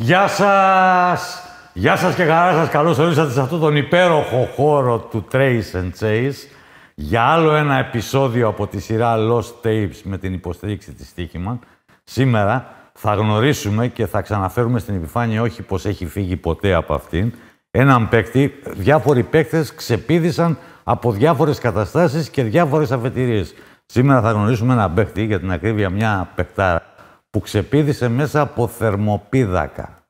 Γεια σας! Γεια σας και χαρά σας Καλώς ήρθατε σε αυτόν τον υπέροχο χώρο του Trace and Chase για άλλο ένα επεισόδιο από τη σειρά Lost Tapes με την υποστήριξη της Στίχημαν. Σήμερα θα γνωρίσουμε και θα ξαναφέρουμε στην επιφάνεια όχι πως έχει φύγει ποτέ από αυτήν, έναν παίκτη, διάφοροι παίκτες ξεπίδησαν από διάφορες καταστάσεις και διάφορες αφετηρίες. Σήμερα θα γνωρίσουμε έναν παίκτη, για την ακρίβεια μια παικτάρα, που ξεπίδησε μέσα από θερμοπίδακα.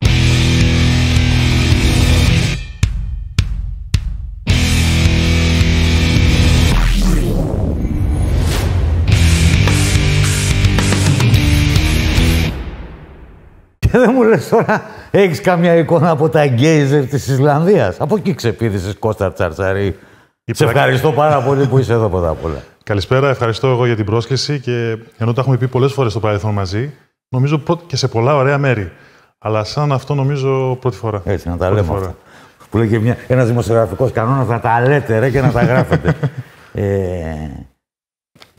Και δεν μου λες τώρα, έχεις καμιά εικόνα από τα γκέιζερ της Ισλανδίας. Από εκεί ξεπίδησες, Κώστα Τσαρτσαρή. Σε ευχαριστώ πάρα πολύ που είσαι εδώ πρώτα απ' όλα. Καλησπέρα, ευχαριστώ εγώ για την πρόσκληση και ενώ τα έχουμε πει πολλές φορές στο παρελθόν μαζί, νομίζω και σε πολλά ωραία μέρη. Αλλά σαν αυτό νομίζω πρώτη φορά. Έτσι, να τα λέμε φορά. Αυτά. Που λέει και ένας δημοσιογραφικός κανόνας να τα λέτε ρε, και να τα γράφετε. ε,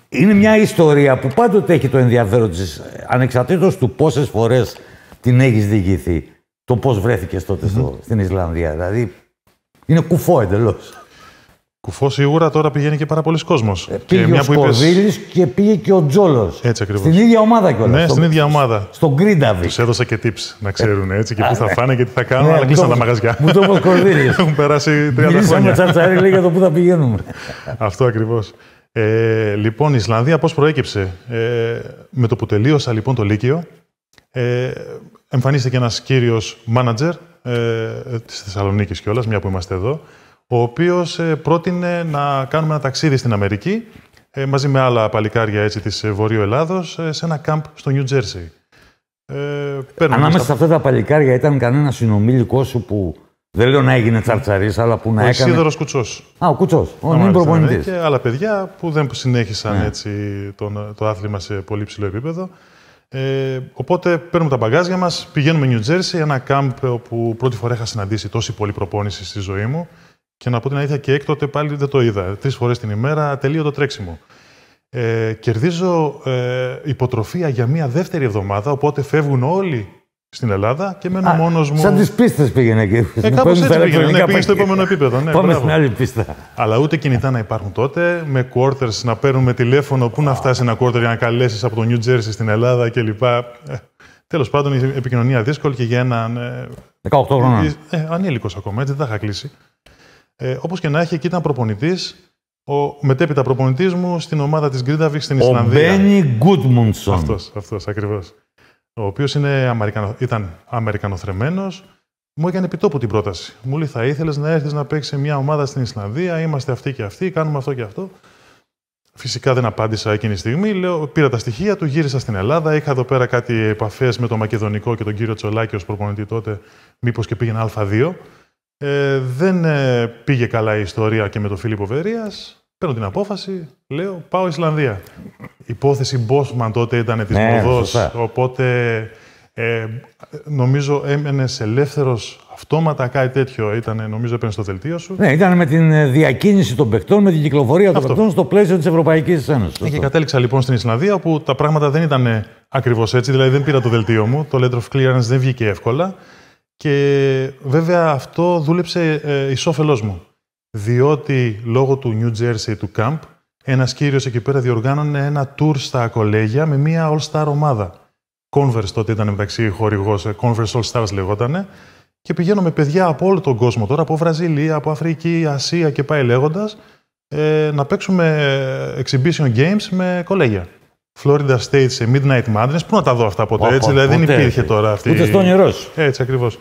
είναι μια ιστορία που πάντοτε έχει το ενδιαφέρον της, ε, ανεξαρτήτως του πόσες φορές την έχεις διηγηθεί. Το πώς βρέθηκες στο, στην Ισλανδία. Δηλαδή είναι κουφό εντελώς. Κουφό σίγουρα τώρα πηγαίνει και πάρα πολλοί κόσμος. Ε, πήγε και ο Σκορδίλη είπες... και πήγε και ο Τζόλος. Έτσι ακριβώς. Στην ίδια ομάδα κιόλας. Ναι, στο... στην ίδια ομάδα. Στον Κρίνταβι. Του έδωσα και tips να ξέρουν έτσι και ε, πού θα ναι. φάνε και τι θα κάνουν, ναι, αλλά κλείσαν τα μαγαζιά. Μου το είπε ο Έχουν περάσει 30 Μιλήσαμε χρόνια. Μιλήσαμε τσαρτσαρί για το πού θα πηγαίνουμε. Αυτό ακριβώς. Ε, λοιπόν, η Ισλανδία πώς προέκυψε. Ε, με το που τελείωσα λοιπόν το Λύκειο, ε, εμφανίστηκε ένας κύριος μάνατζερ ε, της Θεσσαλονίκης κιόλας, μια που είμαστε εδώ, ο οποίος ε, πρότεινε να κάνουμε ένα ταξίδι στην Αμερική ε, μαζί με άλλα παλικάρια έτσι, της ε, Βορείου Ελλάδος σε ένα κάμπ στο Νιου Τζέρσι. Ανάμεσα σε αυτά τα παλικάρια ήταν κανένας συνομήλικό σου που δεν λέω να έγινε τσαρτσαρής, αλλά που να ο έκανε. Σίδωρος Κουτσός. Α, ο Κουτσός. Ο νυν ναι, προπονητής. Και άλλα παιδιά που δεν συνέχισαν ναι. έτσι, τον, το άθλημα σε πολύ ψηλό επίπεδο. Ε, οπότε παίρνουμε τα μπαγκάζια μας, πηγαίνουμε New Jersey, ένα κάμπ όπου πρώτη φορά είχα συναντήσει τόση πολλή προπόνηση στη ζωή μου. Και να πω την αλήθεια και έκτοτε πάλι δεν το είδα. Τρεις φορές την ημέρα, τελείω το τρέξιμο. Ε, κερδίζω ε, υποτροφία για μία δεύτερη εβδομάδα, οπότε φεύγουν όλοι στην Ελλάδα και μένω μόνος μου. Σαν τις πίστες πήγαινε εκεί. Ε, Κάπως έτσι πήγαινε. Ναι, πήγαινε στο επόμενο επίπεδο. Ναι, Πάμε στην άλλη πίστα. Αλλά ούτε κινητά να υπάρχουν τότε, με quarters να παίρνουμε τηλέφωνο, πού να φτάσει ένα quarter για να καλέσεις από το New Jersey στην Ελλάδα κλπ. Ε, Τέλος πάντων, η επικοινωνία δύσκολη και για έναν. 18 χρόνια. Ε, ε, ε Ανήλικος ακόμα, έτσι δεν θα είχα κλείσει. Ε, Όπως και να έχει, εκεί ήταν προπονητής. Ο μετέπειτα προπονητής μου στην ομάδα της Γκρίνταβιχ στην Ισλανδία. Ο Μπένι Γκούτμουντσον. Αυτός, αυτός, ακριβώς. Ο οποίος Αμερικανο, ήταν Αμερικανοθρεμένος. Μου έκανε επιτόπου την πρόταση. Μου λέει: Θα ήθελες να έρθεις να παίξεις μια ομάδα στην Ισλανδία, είμαστε αυτοί και αυτοί, κάνουμε αυτό και αυτό. Φυσικά δεν απάντησα εκείνη τη στιγμή. Λέω, πήρα τα στοιχεία του, γύρισα στην Ελλάδα. Είχα εδώ πέρα κάτι επαφές με τον Μακεδονικό και τον κύριο Τσολάκη ως προπονητή τότε, μήπως και πηγαινε α Α2. Ε, δεν ε, πήγε καλά η ιστορία και με τον Φίλιππο Βερίας. Παίρνω την απόφαση, λέω πάω Ισλανδία. Η υπόθεση Μπόσμαν τότε ήταν της ναι, Οπότε ε, νομίζω έμενες ελεύθερος αυτόματα κάτι τέτοιο. Ήταν, νομίζω έπαιρνες στο δελτίο σου. Ναι, ήταν με την ε, διακίνηση των παιχτών, με την κυκλοφορία των παιχτών στο πλαίσιο της Ευρωπαϊκής Ένωσης. Ε, και κατέληξα λοιπόν στην Ισλανδία όπου τα πράγματα δεν ήταν ακριβώς έτσι. Δηλαδή δεν πήρα το δελτίο μου. Το letter of clearance δεν βγήκε εύκολα. Και βέβαια αυτό δούλεψε ε, ισόφελός μου. Διότι λόγω του New Jersey, του Camp, ένας κύριος εκεί πέρα διοργάνωνε ένα tour στα κολέγια με μια all-star ομάδα. Converse τότε ήταν μεταξύ χορηγός, ε, Converse All Stars λεγότανε. Και πηγαίνω παιδιά από όλο τον κόσμο τώρα, από Βραζιλία, από Αφρική, Ασία και πάει λέγοντας, ε, να παίξουμε ε, exhibition games με κολέγια. Florida State σε Midnight Madness. Πού να τα δω αυτά από το έτσι, δηλαδή δεν υπήρχε ε, τώρα αυτή. Ούτε στον ηρώ. Έτσι ακριβώς.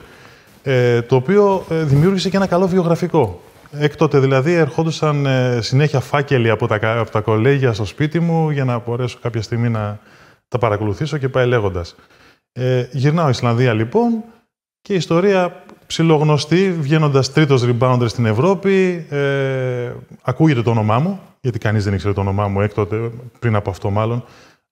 Ε, το οποίο ε, δημιούργησε και ένα καλό βιογραφικό. Έκτοτε δηλαδή ερχόντουσαν ε, συνέχεια φάκελοι από τα, από τα κολέγια στο σπίτι μου για να μπορέσω κάποια στιγμή να τα παρακολουθήσω και πάει λέγοντας. Ε, γυρνάω Ισλανδία λοιπόν και η ιστορία ψιλογνωστή, βγαίνοντας τρίτος rebounder στην Ευρώπη. Ε, ακούγεται το όνομά μου, γιατί κανείς δεν ήξερε το όνομά μου έκτοτε, πριν από αυτό μάλλον.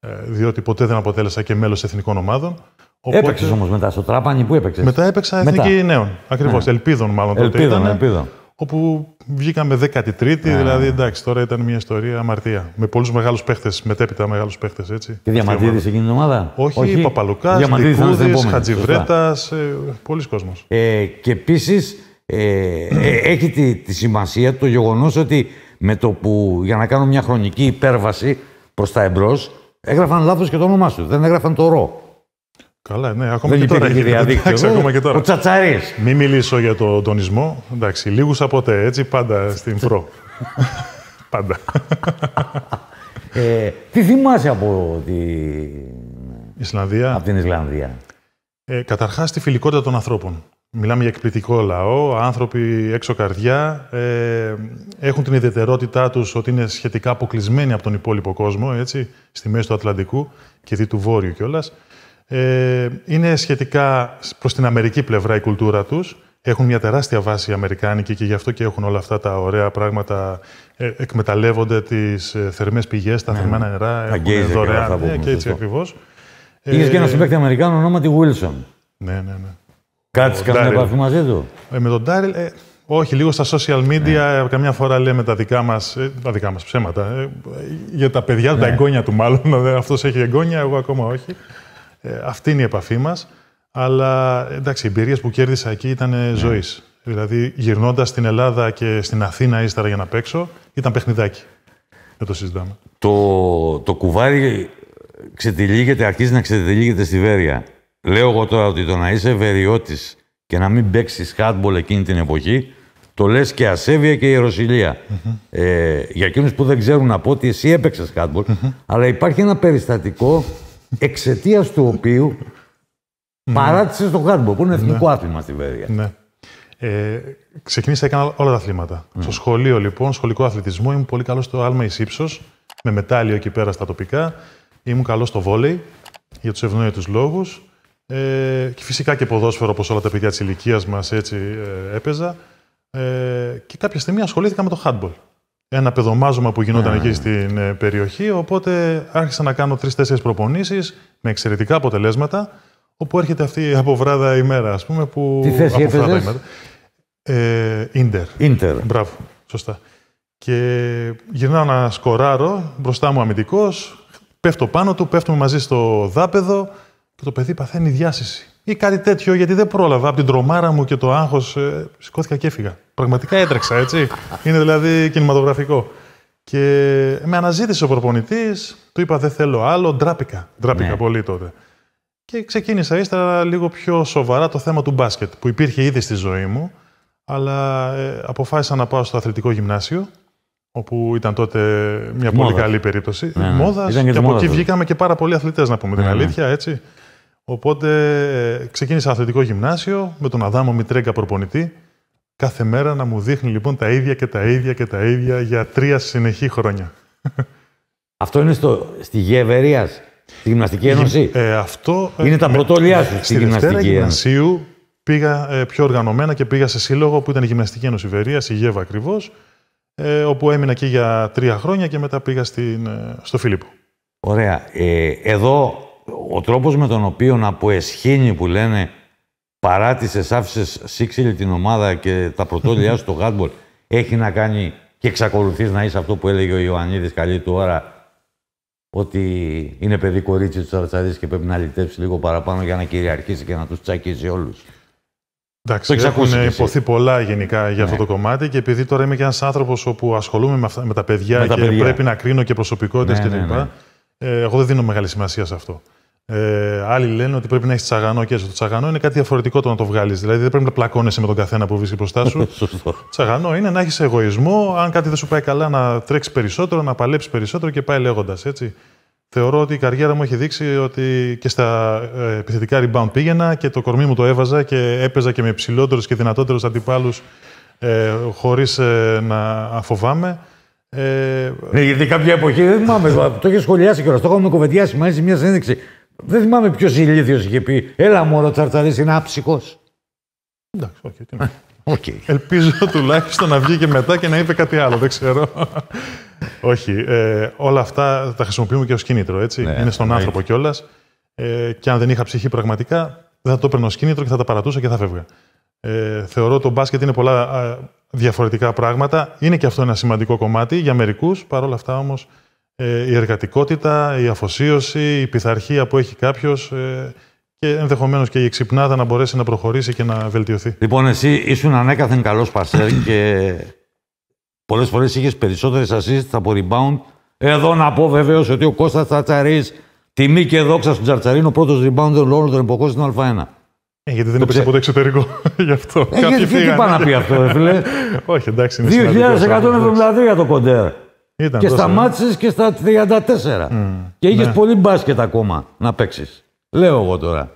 Ε, διότι ποτέ δεν αποτέλεσα και μέλος εθνικών ομάδων. Οπότε... Έπαιξες όμως μετά στο τράπανι, πού έπαιξες. Μετά έπαιξα εθνική νέων. Ακριβώς. Ναι. Ελπίδων, μάλλον τότε. Ήταν, ελπίδων. Όπου βγήκαμε 13η, ναι. δηλαδή εντάξει, τώρα ήταν μια ιστορία αμαρτία. Με πολλούς μεγάλους παίχτες, μετέπειτα μεγάλους παίχτες έτσι. Και διαμαντίδη εκείνη την ομάδα. Όχι, Όχι. Παπαλουκάς, Δικούδη, Χατζιβρέτα, ε, πολλοί κόσμος. Ε, και επίσης ε, ε, έχει τη, τη σημασία το γεγονός ότι με το που για να κάνω μια χρονική υπέρβαση προς τα εμπρός, Έγραφαν λάθος και το όνομά σου. Δεν έγραφαν το ρο. Καλά, ναι, ακόμα και τώρα. διαδίκτυο. Εντάξει, ακόμα και τώρα. Ο Μην μιλήσω για τον τονισμό. Εντάξει, λίγους από ποτέ, έτσι, πάντα στην προ. πάντα. ε, τι θυμάσαι από την Ισλανδία. Από την Ισλανδία. Ε, Καταρχάς, τη φιλικότητα των ανθρώπων. Μιλάμε για εκπληκτικό λαό, άνθρωποι έξω καρδιά, ε, έχουν την ιδιαιτερότητά τους ότι είναι σχετικά αποκλεισμένοι από τον υπόλοιπο κόσμο, έτσι, στη μέση του Ατλαντικού και δι του Βόρειου κιόλας. Ε, είναι σχετικά προς την Αμερική πλευρά η κουλτούρα τους, έχουν μια τεράστια βάση αμερικάνικη και γι' αυτό και έχουν όλα αυτά τα ωραία πράγματα. Ε, εκμεταλλεύονται τις ε, θερμές πηγές, τα ναι, θερμένα νερά, δωρεάν. Ναι, και έτσι ακριβώς. Είχες ε, και ένα συμπέκτη Αμερικάνο ονόματι Wilson. Ναι, ναι, ναι. Κάτσε καμία επαφή μαζί του. Ε, με τον Ντάριλ, ε, όχι, λίγο στα social media, ναι. ε, καμιά φορά λέμε τα δικά μας ε, τα δικά μας ψέματα. για τα παιδιά του, τα ναι. εγγόνια του μάλλον. Αυτός έχει εγγόνια, εγώ ακόμα όχι. Ε, αυτή είναι η επαφή μας. Αλλά εντάξει, οι εμπειρίες που κέρδισα εκεί ήταν ναι. ζωής. Δηλαδή, γυρνώντας στην Ελλάδα και στην Αθήνα ύστερα για να παίξω, ήταν παιχνιδάκι. με το συζητάμε. Το, το κουβάρι ξετυλίγεται, αρχίζει να ξετυλίγεται στη Βέρεια. Λέω εγώ τώρα ότι το να είσαι βεριώτη και να μην παίξεις χάτμπολ εκείνη την εποχή, το λες και ασέβεια και ιεροσιλία. Ε, για εκείνους που δεν ξέρουν να πω ότι εσύ έπαιξες αλλά υπάρχει ένα περιστατικό εξαιτίας του οποιου ναι. παράτησες το χάτμπολ, που είναι ναι. εθνικό άθλημα στη Βέρεια. Ναι. Ε, ξεκίνησα, έκανα όλα τα αθλήματα. Ναι. Στο σχολείο, λοιπόν, σχολικό αθλητισμό, ήμουν πολύ καλός στο άλμα ει ύψο, με μετάλλιο εκεί πέρα στα τοπικά. Ήμουν καλός στο βόλεϊ για τους ευνόητου λόγους. Ε, και φυσικά και ποδόσφαιρο, όπως όλα τα παιδιά της ηλικίας μας έτσι ε, έπαιζα. Ε, και κάποια στιγμή ασχολήθηκα με το handball. Ένα παιδομάζωμα που γινόταν ναι. εκεί στην ε, περιοχή, οπότε άρχισα να κανω τρει τρει-τέσσερι προπονησει με εξαιρετικά αποτελέσματα, όπου έρχεται αυτή η αποβράδα ημέρα, ας πούμε, που... Τι θέση έπαιζες? Ε, Ίντερ. Ίντερ. Μπράβο, σωστά. Και γυρνάω να σκοράρω, μπροστά μου αμυντικός. πέφτω πάνω του, πέφτουμε μαζί στο δάπεδο, και το παιδί παθαίνει διάσηση. Ή κάτι τέτοιο, γιατί δεν πρόλαβα. Από την τρομάρα μου και το άγχος, ε, σηκώθηκα και έφυγα. Πραγματικά έτρεξα, έτσι. Είναι δηλαδή κινηματογραφικό. Και ε, με αναζήτησε ο προπονητής, του είπα δεν θέλω άλλο, ντράπηκα. Ντράπηκα ναι. πολύ τότε. Και ξεκίνησα ύστερα λίγο πιο σοβαρά το θέμα του μπάσκετ, που υπήρχε ήδη στη ζωή μου, αλλά ε, αποφάσισα να πάω στο αθλητικό γυμνάσιο, όπου ήταν τότε μια πολύ καλή περίπτωση. Ναι, ναι. και, από εκεί βγήκαμε και πάρα πολλοί αθλητές, να πούμε την ναι, αλήθεια, έτσι. Οπότε ε, ξεκίνησα αθλητικό γυμνάσιο με τον Αδάμο Μητρέγκα προπονητή. Κάθε μέρα να μου δείχνει λοιπόν τα ίδια και τα ίδια και τα ίδια για τρία συνεχή χρόνια. Αυτό είναι στο, στη Γεβερία, στη Γυμναστική Ένωση. Ε, αυτό, ε, είναι τα πρωτόλια σου στη, Γυμναστική Ένωση. Γυμνασίου πήγα ε, πιο οργανωμένα και πήγα σε σύλλογο που ήταν η Γυμναστική Ένωση Βερία, η Γεύα ακριβώς, ε, όπου έμεινα εκεί για τρία χρόνια και μετά πήγα στην, στο Φίλιππο. Ωραία. Ε, εδώ ο τρόπος με τον οποίο να αποεσχύνει, που λένε παρά τι εσάφησε σύξυλη την ομάδα και τα πρωτόλια σου στο γάντμπολ έχει να κάνει και εξακολουθείς να είσαι αυτό που έλεγε ο Ιωαννίδης καλή του ώρα ότι είναι παιδί κορίτσι του Σαρτσαρίδη και πρέπει να λυτέψει λίγο παραπάνω για να κυριαρχήσει και να τους τσακίζει όλους. Εντάξει, έχουν υποθεί πολλά γενικά για ναι. αυτό το κομμάτι και επειδή τώρα είμαι και ένας άνθρωπος όπου ασχολούμαι με, αυτά, με τα παιδιά με τα και πρέπει να κρίνω και προσωπικότητες ναι, κλπ. Ναι, ναι. Ε, εγώ δεν δίνω μεγάλη σημασία σε αυτό. Ε, άλλοι λένε ότι πρέπει να έχεις τσαγανό και έστω. Το τσαγανό είναι κάτι διαφορετικό το να το βγάλεις. Δηλαδή δεν πρέπει να πλακώνεσαι με τον καθένα που βρίσκει μπροστά σου. τσαγανό είναι να έχεις εγωισμό. Αν κάτι δεν σου πάει καλά, να τρέξεις περισσότερο, να παλέψεις περισσότερο και πάει λέγοντας. Θεωρώ ότι η καριέρα μου έχει δείξει ότι και στα ε, επιθετικά rebound πήγαινα και το κορμί μου το έβαζα και έπαιζα και με ψηλότερου και δυνατότερους αντιπάλους ε, χωρίς ε, να φοβάμαι. Ε... Ναι, γιατί κάποια εποχή δεν θυμάμαι. το είχε σχολιάσει κιόλας. Το είχαμε κουβεντιάσει μαζί μια σύνδεξη. Δεν θυμάμαι ποιος ηλίθιος είχε πει. Έλα μωρό τσαρταρή είναι άψυχος. Εντάξει, όχι. Okay, okay. Ελπίζω τουλάχιστον να βγει και μετά και να είπε κάτι άλλο. Δεν ξέρω. όχι. Ε, όλα αυτά τα χρησιμοποιούμε και ως κίνητρο. Έτσι. Ναι, είναι στον ναι. άνθρωπο κιόλας. Ε, και αν δεν είχα ψυχή πραγματικά, δεν θα το έπαιρνα ως κίνητρο και θα τα παρατούσα και θα φεύγα. Ε, θεωρώ το μπάσκετ είναι πολλά α, διαφορετικά πράγματα. Είναι και αυτό ένα σημαντικό κομμάτι για μερικούς. Παρ' όλα αυτά όμως ε, η εργατικότητα, η αφοσίωση, η πειθαρχία που έχει κάποιος ε, και ενδεχομένως και η εξυπνάδα να μπορέσει να προχωρήσει και να βελτιωθεί. Λοιπόν, εσύ ήσουν ανέκαθεν καλός πασέρ και πολλές φορές είχες περισσότερες assists από rebound. Εδώ να πω βεβαίως ότι ο Κώστας Τσατσαρή, τιμή και δόξα στον ο πρώτος rebounder όλων των εποχών στην Α1. Ε, γιατί δεν από το εξωτερικό γι' αυτό. Ε, γιατί τι, τι να πει αυτό, Όχι, εντάξει, είναι 2173 το κοντέρ και σταμάτησε και στα 34. Ε. και είχες ναι. πολύ μπάσκετ ακόμα να παίξεις. Λέω εγώ τώρα.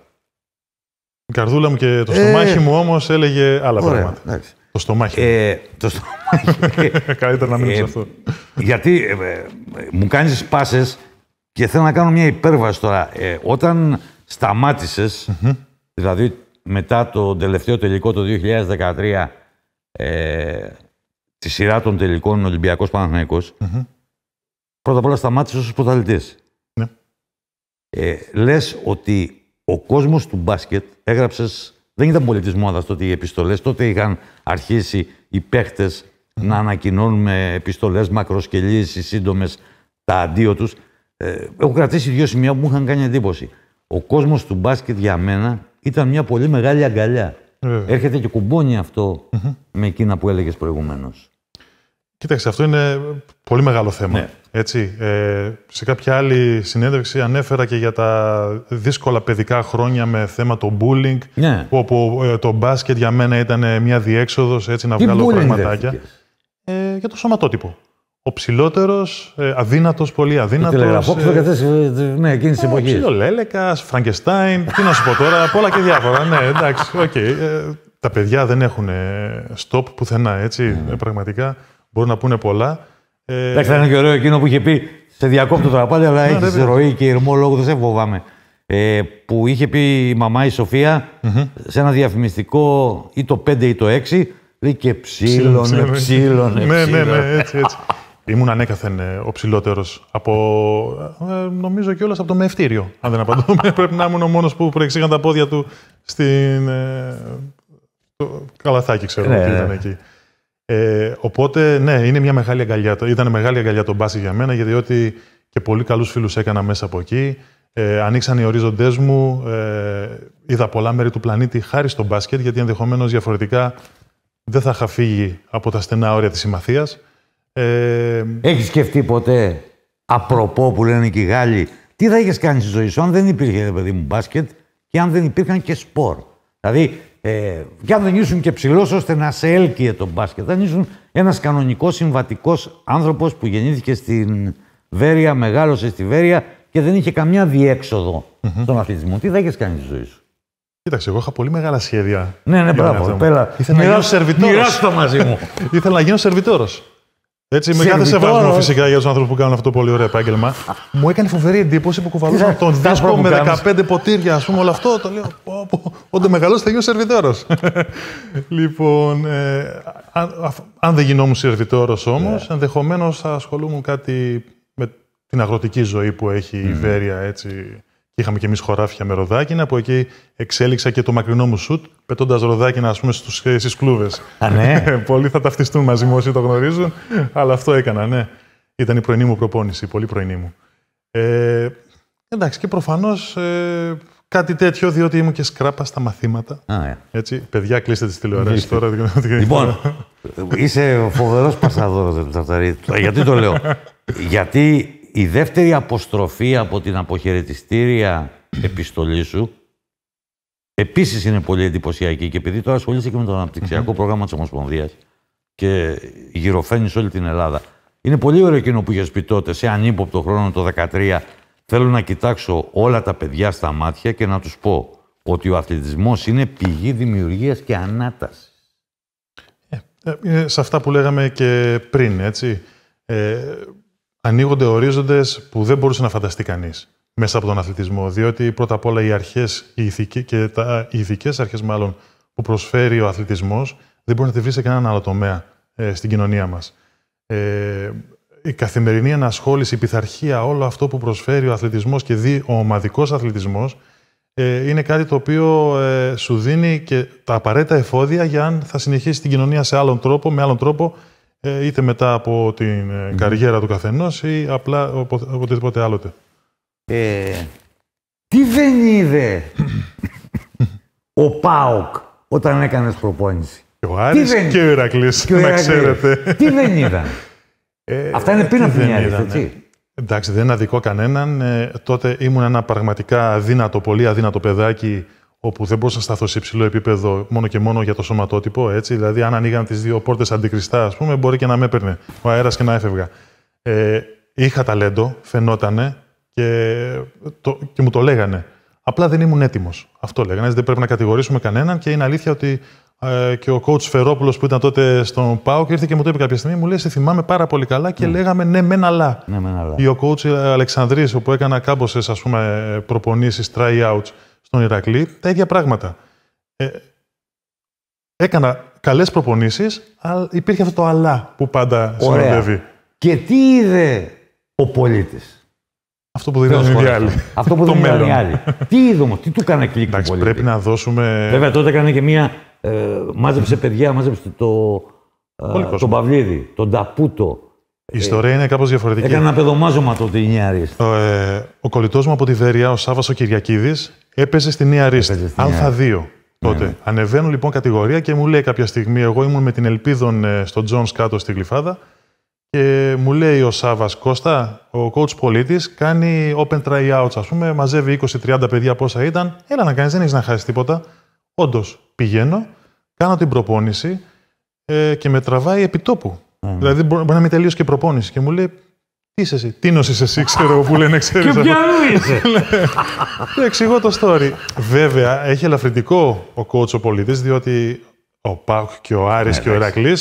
Η καρδούλα μου και το στομάχι ε, μου όμως έλεγε άλλα πράγματα. Το στομάχι. Ε, το στομάχι. Καλύτερα να μην ε, σε αυτό. Γιατί μου κάνεις πάσες και θέλω να κάνω μια υπέρβαση τώρα. όταν σταματησε δηλαδή μετά το τελευταίο τελικό το 2013, τη σειρά των τελικών Ολυμπιακό mm-hmm. πρώτα απ' όλα σταμάτησε ως πρωταθλητέ. Ναι. Ε, Λες ότι ο κόσμος του μπάσκετ έγραψες. Δεν ήταν πολιτισμό τη τότε οι επιστολές. Τότε είχαν αρχίσει οι παιχτε να ανακοινώνουν με επιστολές μακροσκελεί ή σύντομες τα αντίο τους. Ε, έχω κρατήσει δύο σημεία που μου είχαν κάνει εντύπωση. Ο κόσμος του μπάσκετ για μένα ήταν μια πολύ μεγάλη Έρχεται και κουμπώνει αυτό με εκείνα που έλεγες προηγουμένως. Κοίταξε, αυτό είναι πολύ μεγάλο θέμα. Ναι. Έτσι, ε, σε κάποια άλλη συνέντευξη ανέφερα και για τα δύσκολα παιδικά χρόνια με θέμα το bullying, ναι. όπου ε, το μπάσκετ για μένα ήταν μια διέξοδος έτσι, να Τι βγάλω πραγματάκια. Ε, για το σωματότυπο. Ο ψηλότερος, ε, αδύνατος, πολύ αδύνατο. Τηλεγραφό, ε, ε, ναι, εκείνης της εποχής. Ψιλολέλεκας, Φραγκεστάιν, τι να σου πω τώρα, πολλά και διάφορα. Ναι, εντάξει, οκ. Okay. Ε, τα παιδιά δεν έχουν ε, stop πουθενά, έτσι, mm. πραγματικά μπορούν να πούνε πολλά. Ε, Εντάξει, ήταν και ωραίο εκείνο που είχε πει σε διακόπτω τώρα πάλι, αλλά ναι, έχεις ναι, ναι. ροή και ηρμό λόγο, δεν σε φοβάμαι. Ε, που είχε πει η μαμά η σοφια σε ένα διαφημιστικό ή το 5 ή το 6, λέει και ψήλωνε, ψήλωνε, Ναι, ναι, ναι, έτσι, έτσι. Ήμουν ανέκαθεν ε, ο ψηλότερος από. Ε, νομίζω κιόλας από το μευτήριο. Αν δεν απαντώ, πρέπει να ήμουν ο μόνος που προεξήγαν τα πόδια του στην. καλαθάκι, ξέρω ναι, τι ήταν εκεί. Ε, οπότε, ναι, είναι μια μεγάλη αγκαλιά. Ήταν μεγάλη αγκαλιά το μπάσκετ για μένα, γιατί και πολύ καλούς φίλους έκανα μέσα από εκεί. Ε, ανοίξαν οι ορίζοντέ μου. Ε, είδα πολλά μέρη του πλανήτη χάρη στο μπάσκετ, γιατί ενδεχομένως διαφορετικά δεν θα είχα φύγει από τα στενά όρια της συμμαθίας. Ε, Έχεις σκεφτεί ποτέ, απροπό που λένε και οι Γάλλοι, τι θα είχες κάνει στη ζωή σου αν δεν υπήρχε, παιδί μου, μπάσκετ και αν δεν υπήρχαν και σπορ. Δηλαδή, ε, και αν δεν ήσουν και ψηλός, ώστε να σε έλκυε τον μπάσκετ. Αν ήσουν ένας κανονικός συμβατικός άνθρωπος που γεννήθηκε στην Βέρεια, μεγάλωσε στη Βέρεια και δεν είχε καμιά στον αθλητισμό, τι θα είχες κάνει τη ζωή σου. Κοίταξε, εγώ είχα πολύ μεγάλα σχέδια. Ναι, ναι, μπράβο. Ήθελα να γίνω σερβιτόρο. μαζί μου. Ήθελα να γίνω σερβιτόρος. Έτσι, με κάθε σεβασμό ε. φυσικά για τους ανθρώπους που κάνουν αυτό το πολύ ωραίο επάγγελμα. Μου έκανε φοβερή εντύπωση που κουβαλούσα τον δίσκο με 15 ποτήρια, ας πούμε, όλο αυτό. Το λέω. Πω, πω, όντε μεγάλο θα γίνω σερβιτόρος. λοιπόν, ε, αν, δεν γινόμουν σερβιτόρος όμως, ναι. ενδεχομένως θα ασχολούμουν κάτι με την αγροτική ζωή που έχει η ναι. Βέρεια, έτσι. Είχαμε και εμείς χωράφια με ροδάκινα, που εκεί εξέλιξα και το μακρινό μου σουτ, πετώντας ροδάκινα ας πούμε, ε, στις κλούβες. Α, ναι. Πολλοί θα ταυτιστούν μαζί μου όσοι το γνωρίζουν, αλλά αυτό έκανα, ναι. Ήταν η πρωινή μου προπόνηση, πολύ πρωινή μου. Ε, εντάξει, και προφανώς ε, κάτι τέτοιο, διότι ήμουν και σκράπα στα μαθήματα. Α, ναι. Έτσι, παιδιά, κλείστε τις τηλεοράσεις τώρα. Λοιπόν, είσαι φοβερός πασαδόρος, ε, Γιατί το λέω. Γιατί η δεύτερη αποστροφή από την αποχαιρετιστήρια επιστολή σου επίσης είναι πολύ εντυπωσιακή. Και επειδή τώρα ασχολείσαι και με το αναπτυξιακό mm-hmm. πρόγραμμα της Ομοσπονδίας και γυροφαίνεις όλη την Ελλάδα. Είναι πολύ ωραίο εκείνο που είχες πει τότε, σε ανύποπτο χρόνο το 2013. Θέλω να κοιτάξω όλα τα παιδιά στα μάτια και να τους πω ότι ο αθλητισμός είναι πηγή δημιουργίας και ανάτασης. Ε, ε, ε, σε αυτά που λέγαμε και πριν, έτσι. Ε, ανοίγονται ορίζοντες που δεν μπορούσε να φανταστεί κανείς μέσα από τον αθλητισμό. Διότι πρώτα απ' όλα οι αρχές και τα, οι ηθικές αρχές, μάλλον που προσφέρει ο αθλητισμός, δεν μπορεί να τη βρει σε κανέναν άλλο τομέα ε, στην κοινωνία μας. Ε, η καθημερινή ανασχόληση, η πειθαρχία, όλο αυτό που προσφέρει ο αθλητισμός και δει ο ομαδικός αθλητισμός, ε, είναι κάτι το οποίο ε, σου δίνει και τα απαραίτητα εφόδια για αν θα συνεχίσει την κοινωνία σε άλλον τρόπο, με άλλον τρόπο ε, είτε μετά από την ε, καριέρα του καθενός ή απλά οποτεδήποτε άλλοτε. Ε, τι δεν είδε ο ΠΑΟΚ όταν έκανες προπόνηση. Και ο Άρης δεν... και ο Ηρακλής, να ξέρετε. Τι δεν είδα. Ε, Αυτά είναι πριν από την έτσι. Εντάξει, δεν αδικό κανέναν. τότε ήμουν ένα πραγματικά αδύνατο, πολύ αδύνατο παιδάκι όπου δεν μπορούσα να σταθώ σε υψηλό επίπεδο μόνο και μόνο για το σωματότυπο. Έτσι. Δηλαδή, αν ανοίγαν τις δύο πόρτες αντικριστά, πούμε, μπορεί και να με έπαιρνε ο αέρας και να έφευγα. Ε, είχα ταλέντο, φαινότανε και, και μου το λέγανε. Απλά δεν ήμουν έτοιμος. Αυτό λέγανε. Δεν πρέπει να κατηγορήσουμε κανέναν και είναι αλήθεια ότι ε, και ο coach Φερόπουλος που ήταν τότε στον Πάο και ήρθε και μου το είπε κάποια στιγμή. Μου λέει: Σε θυμάμαι πάρα πολύ καλά και ναι. λέγαμε ναι, μεν αλλά. Ναι, Ή ο coach Αλεξανδρής, όπου έκανα κάμποσε προπονήσεις try-outs στον Ηρακλή, τα ίδια πράγματα. Ε, έκανα καλές προπονήσεις, αλλά υπήρχε αυτό το αλλά που πάντα συνοδεύει. Και τι είδε ο πολίτης. Αυτό που δεν οι άλλοι. Αυτό που δίνουν οι άλλοι. τι είδε τι του έκανε κλικ Εντάξει, πολίτη. Πρέπει να δώσουμε. Βέβαια τότε έκανε και μία. Ε, μάζεψε παιδιά, μάζεψε το, ε, τον Παυλίδη, τον Ταπούτο. Η ιστορία είναι κάπως διαφορετική. Έκανε ένα παιδομάζωμα τότε οι νιάρι. Ο, ε, ο κολλητός μου από τη Βέρεια, ο Σάβα ο Κυριακίδης, Έπαιζε στη Νέα Ρίστ, Α2 τότε. Ναι. ναι. Ανεβαίνω λοιπόν κατηγορία και μου λέει κάποια στιγμή, εγώ ήμουν με την Ελπίδων ε, στον Τζον κάτω στη Γλυφάδα και μου λέει ο Σάβας Κώστα, ο coach πολίτης, κάνει open tryouts, ας πούμε, μαζεύει 20-30 παιδιά πόσα ήταν. Έλα να κάνεις, δεν έχεις να χάσεις τίποτα. Όντως πηγαίνω, κάνω την προπόνηση ε, και με τραβάει επί τόπου. Ναι, ναι. Δηλαδή μπορεί να μην τελείωσε και προπόνηση. Και μου λέει, Είσαι εσύ, τίνος είσαι εσύ, ξέρω εγώ που λένε, ξέρεις. Και ποιο είσαι. Ναι, εξηγώ το story. Βέβαια, έχει ελαφρυντικό ο κότσο ο πολίτης, διότι ο Πάουκ και ο Άρης ναι, και ο Ερακλή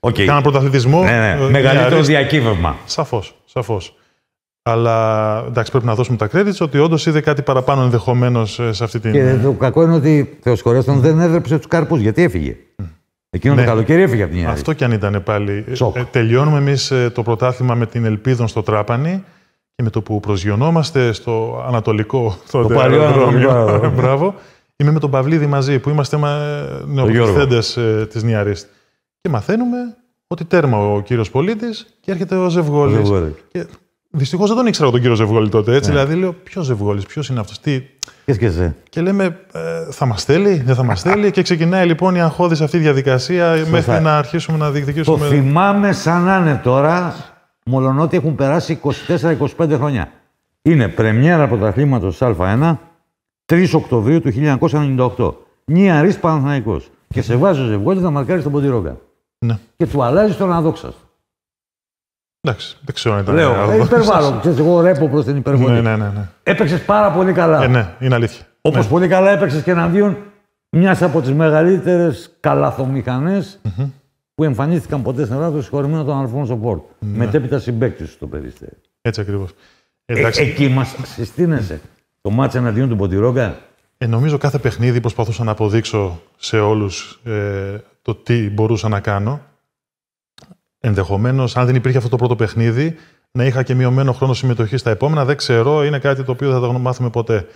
okay. κάναν πρωταθλητισμό. Ναι, ναι. Ε, μεγαλύτερο διακύβευμα. Σαφώς, σαφώς. Αλλά εντάξει, πρέπει να δώσουμε τα credits ότι όντως είδε κάτι παραπάνω ενδεχομένως ε, σε αυτή την. Και το κακό είναι ότι Θεοσκορέστον δεν έδρεψε τους καρπούς γιατί έφυγε. Εκείνο ναι. το καλοκαίρι έφυγε από την Ιάρη. Αυτό κι αν ήταν πάλι. Ε, ε, τελειώνουμε εμείς ε, το πρωτάθλημα με την Ελπίδων στο Τράπανη και με το που προσγειωνόμαστε στο Ανατολικό. Το, παλιό Μπράβο. Είμαι με τον Παυλίδη μαζί που είμαστε νεοπληθέντε τη Νιάρη. Και μαθαίνουμε ότι τέρμα ο κύριος Πολίτης και έρχεται ο Ζευγόλης. Δυστυχώς δεν τον ήξερα τον κύριο Ζευγόλη τότε. Έτσι. Yeah. Ναι. Δηλαδή λέω, Ποιος Ζευγόλης, ποιος είναι αυτός, τι. Και λέμε, «Ε, θα μας θέλει, δεν θα μας θέλει. και ξεκινάει λοιπόν η αγχώδης αυτή διαδικασία μέχρι να αρχίσουμε να διεκδικήσουμε. Το θυμάμαι σαν να είναι τώρα, μολονότι έχουν περάσει 24-25 χρόνια. Είναι πρεμιέρα πρωταθλήματο Α1, 3 Οκτωβρίου του 1998. Νιαρή Παναθναϊκό. Και σε βάζει ο Ζευγόλης να μαρκάρει τον Ποντιρόγκα. Ναι. Και του αλλάζει τον Αδόξα. Εντάξει, δεν ξέρω αν ήταν. Λέω, ε, υπερβάλλω. εγώ ρέπω προς την υπερβολή. Ναι, ναι, ναι, ναι. Έπαιξες πάρα πολύ καλά. Ε, ναι, είναι αλήθεια. Όπως ναι. πολύ καλά έπαιξες και εναντίον μιας από τις μεγαλύτερες που εμφανίστηκαν ποτέ στην Ελλάδα, του συγχωρημένο τον Αλφόνσο Πόρτ. Ναι. Μετέπειτα συμπέκτη στο περιστέρι. Έτσι ακριβώς. Ε, εκεί μας συστήνεσαι. Το μάτσα εναντίον του Ποντιρόγκα. Ε, νομίζω κάθε παιχνίδι προσπαθούσα να αποδείξω σε όλους ε, το τι μπορούσα να κάνω ενδεχομένως, αν δεν υπήρχε αυτό το πρώτο παιχνίδι, να είχα και μειωμένο χρόνο συμμετοχής στα επόμενα. Δεν ξέρω, είναι κάτι το οποίο δεν θα το μάθουμε ποτέ.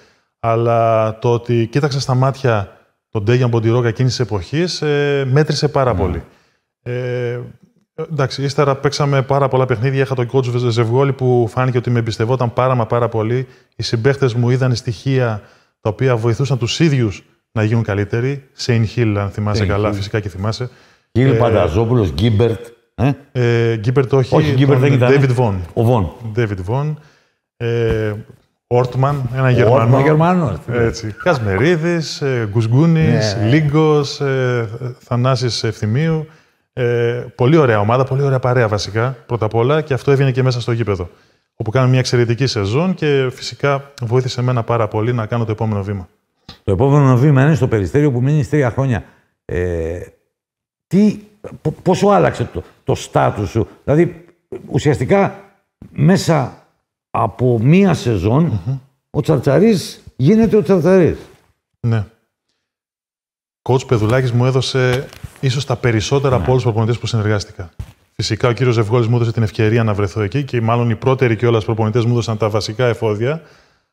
Αλλά το ότι κοίταξα στα μάτια τον Ντέγιαν Μποντιρόγκα εκείνης της εποχής ε, μέτρησε πάρα ναι. πολύ. Ε, εντάξει, ύστερα παίξαμε πάρα πολλά παιχνίδια. Είχα τον κότσου Ζευγόλη που φάνηκε ότι με εμπιστευόταν πάρα μα πάρα πολύ. Οι συμπαίχτες μου είδαν στοιχεία τα οποία βοηθούσαν τους ίδιους να γίνουν καλύτεροι. Σέιν Χιλ, αν θυμάσαι καλά, φυσικά και θυμάσαι. Κύριε Πανταζόπουλος, Γκίμπερτ. Ε? ε Γκίπερ το έχει. Όχι, Γκίπερ δεν ήταν. Ε. David Von. Ο Von. David Von. Ορτμαν, ε, ένα Γερμανό. Ορτμαν, Γερμανός. Ναι. Έτσι. Κασμερίδης, Γκουσγκούνης, ναι. Λίγκος, Θανάσης Ευθυμίου. Ε, πολύ ωραία ομάδα, πολύ ωραία παρέα βασικά πρώτα απ' όλα και αυτό έβγαινε και μέσα στο γήπεδο. Όπου κάνω μια εξαιρετική σεζόν και φυσικά βοήθησε εμένα πάρα πολύ να κάνω το επόμενο βήμα. Το επόμενο βήμα είναι στο περιστέριο που μείνει τρία χρόνια. Ε, τι Πόσο άλλαξε το, το στάτους σου. Δηλαδή, ουσιαστικά μέσα από μία ο Τσαρτσαρής γίνεται ο Τσαρτσαρής. Ναι. Κότς Πεδουλάκης μου έδωσε ίσως τα περισσότερα ναι. από όλους τους προπονητές που συνεργάστηκα. Φυσικά ο κύριος Ζευγόλης μου έδωσε την ευκαιρία να βρεθώ εκεί και μάλλον οι πρώτεροι και όλα προπονητές μου έδωσαν τα βασικά εφόδια.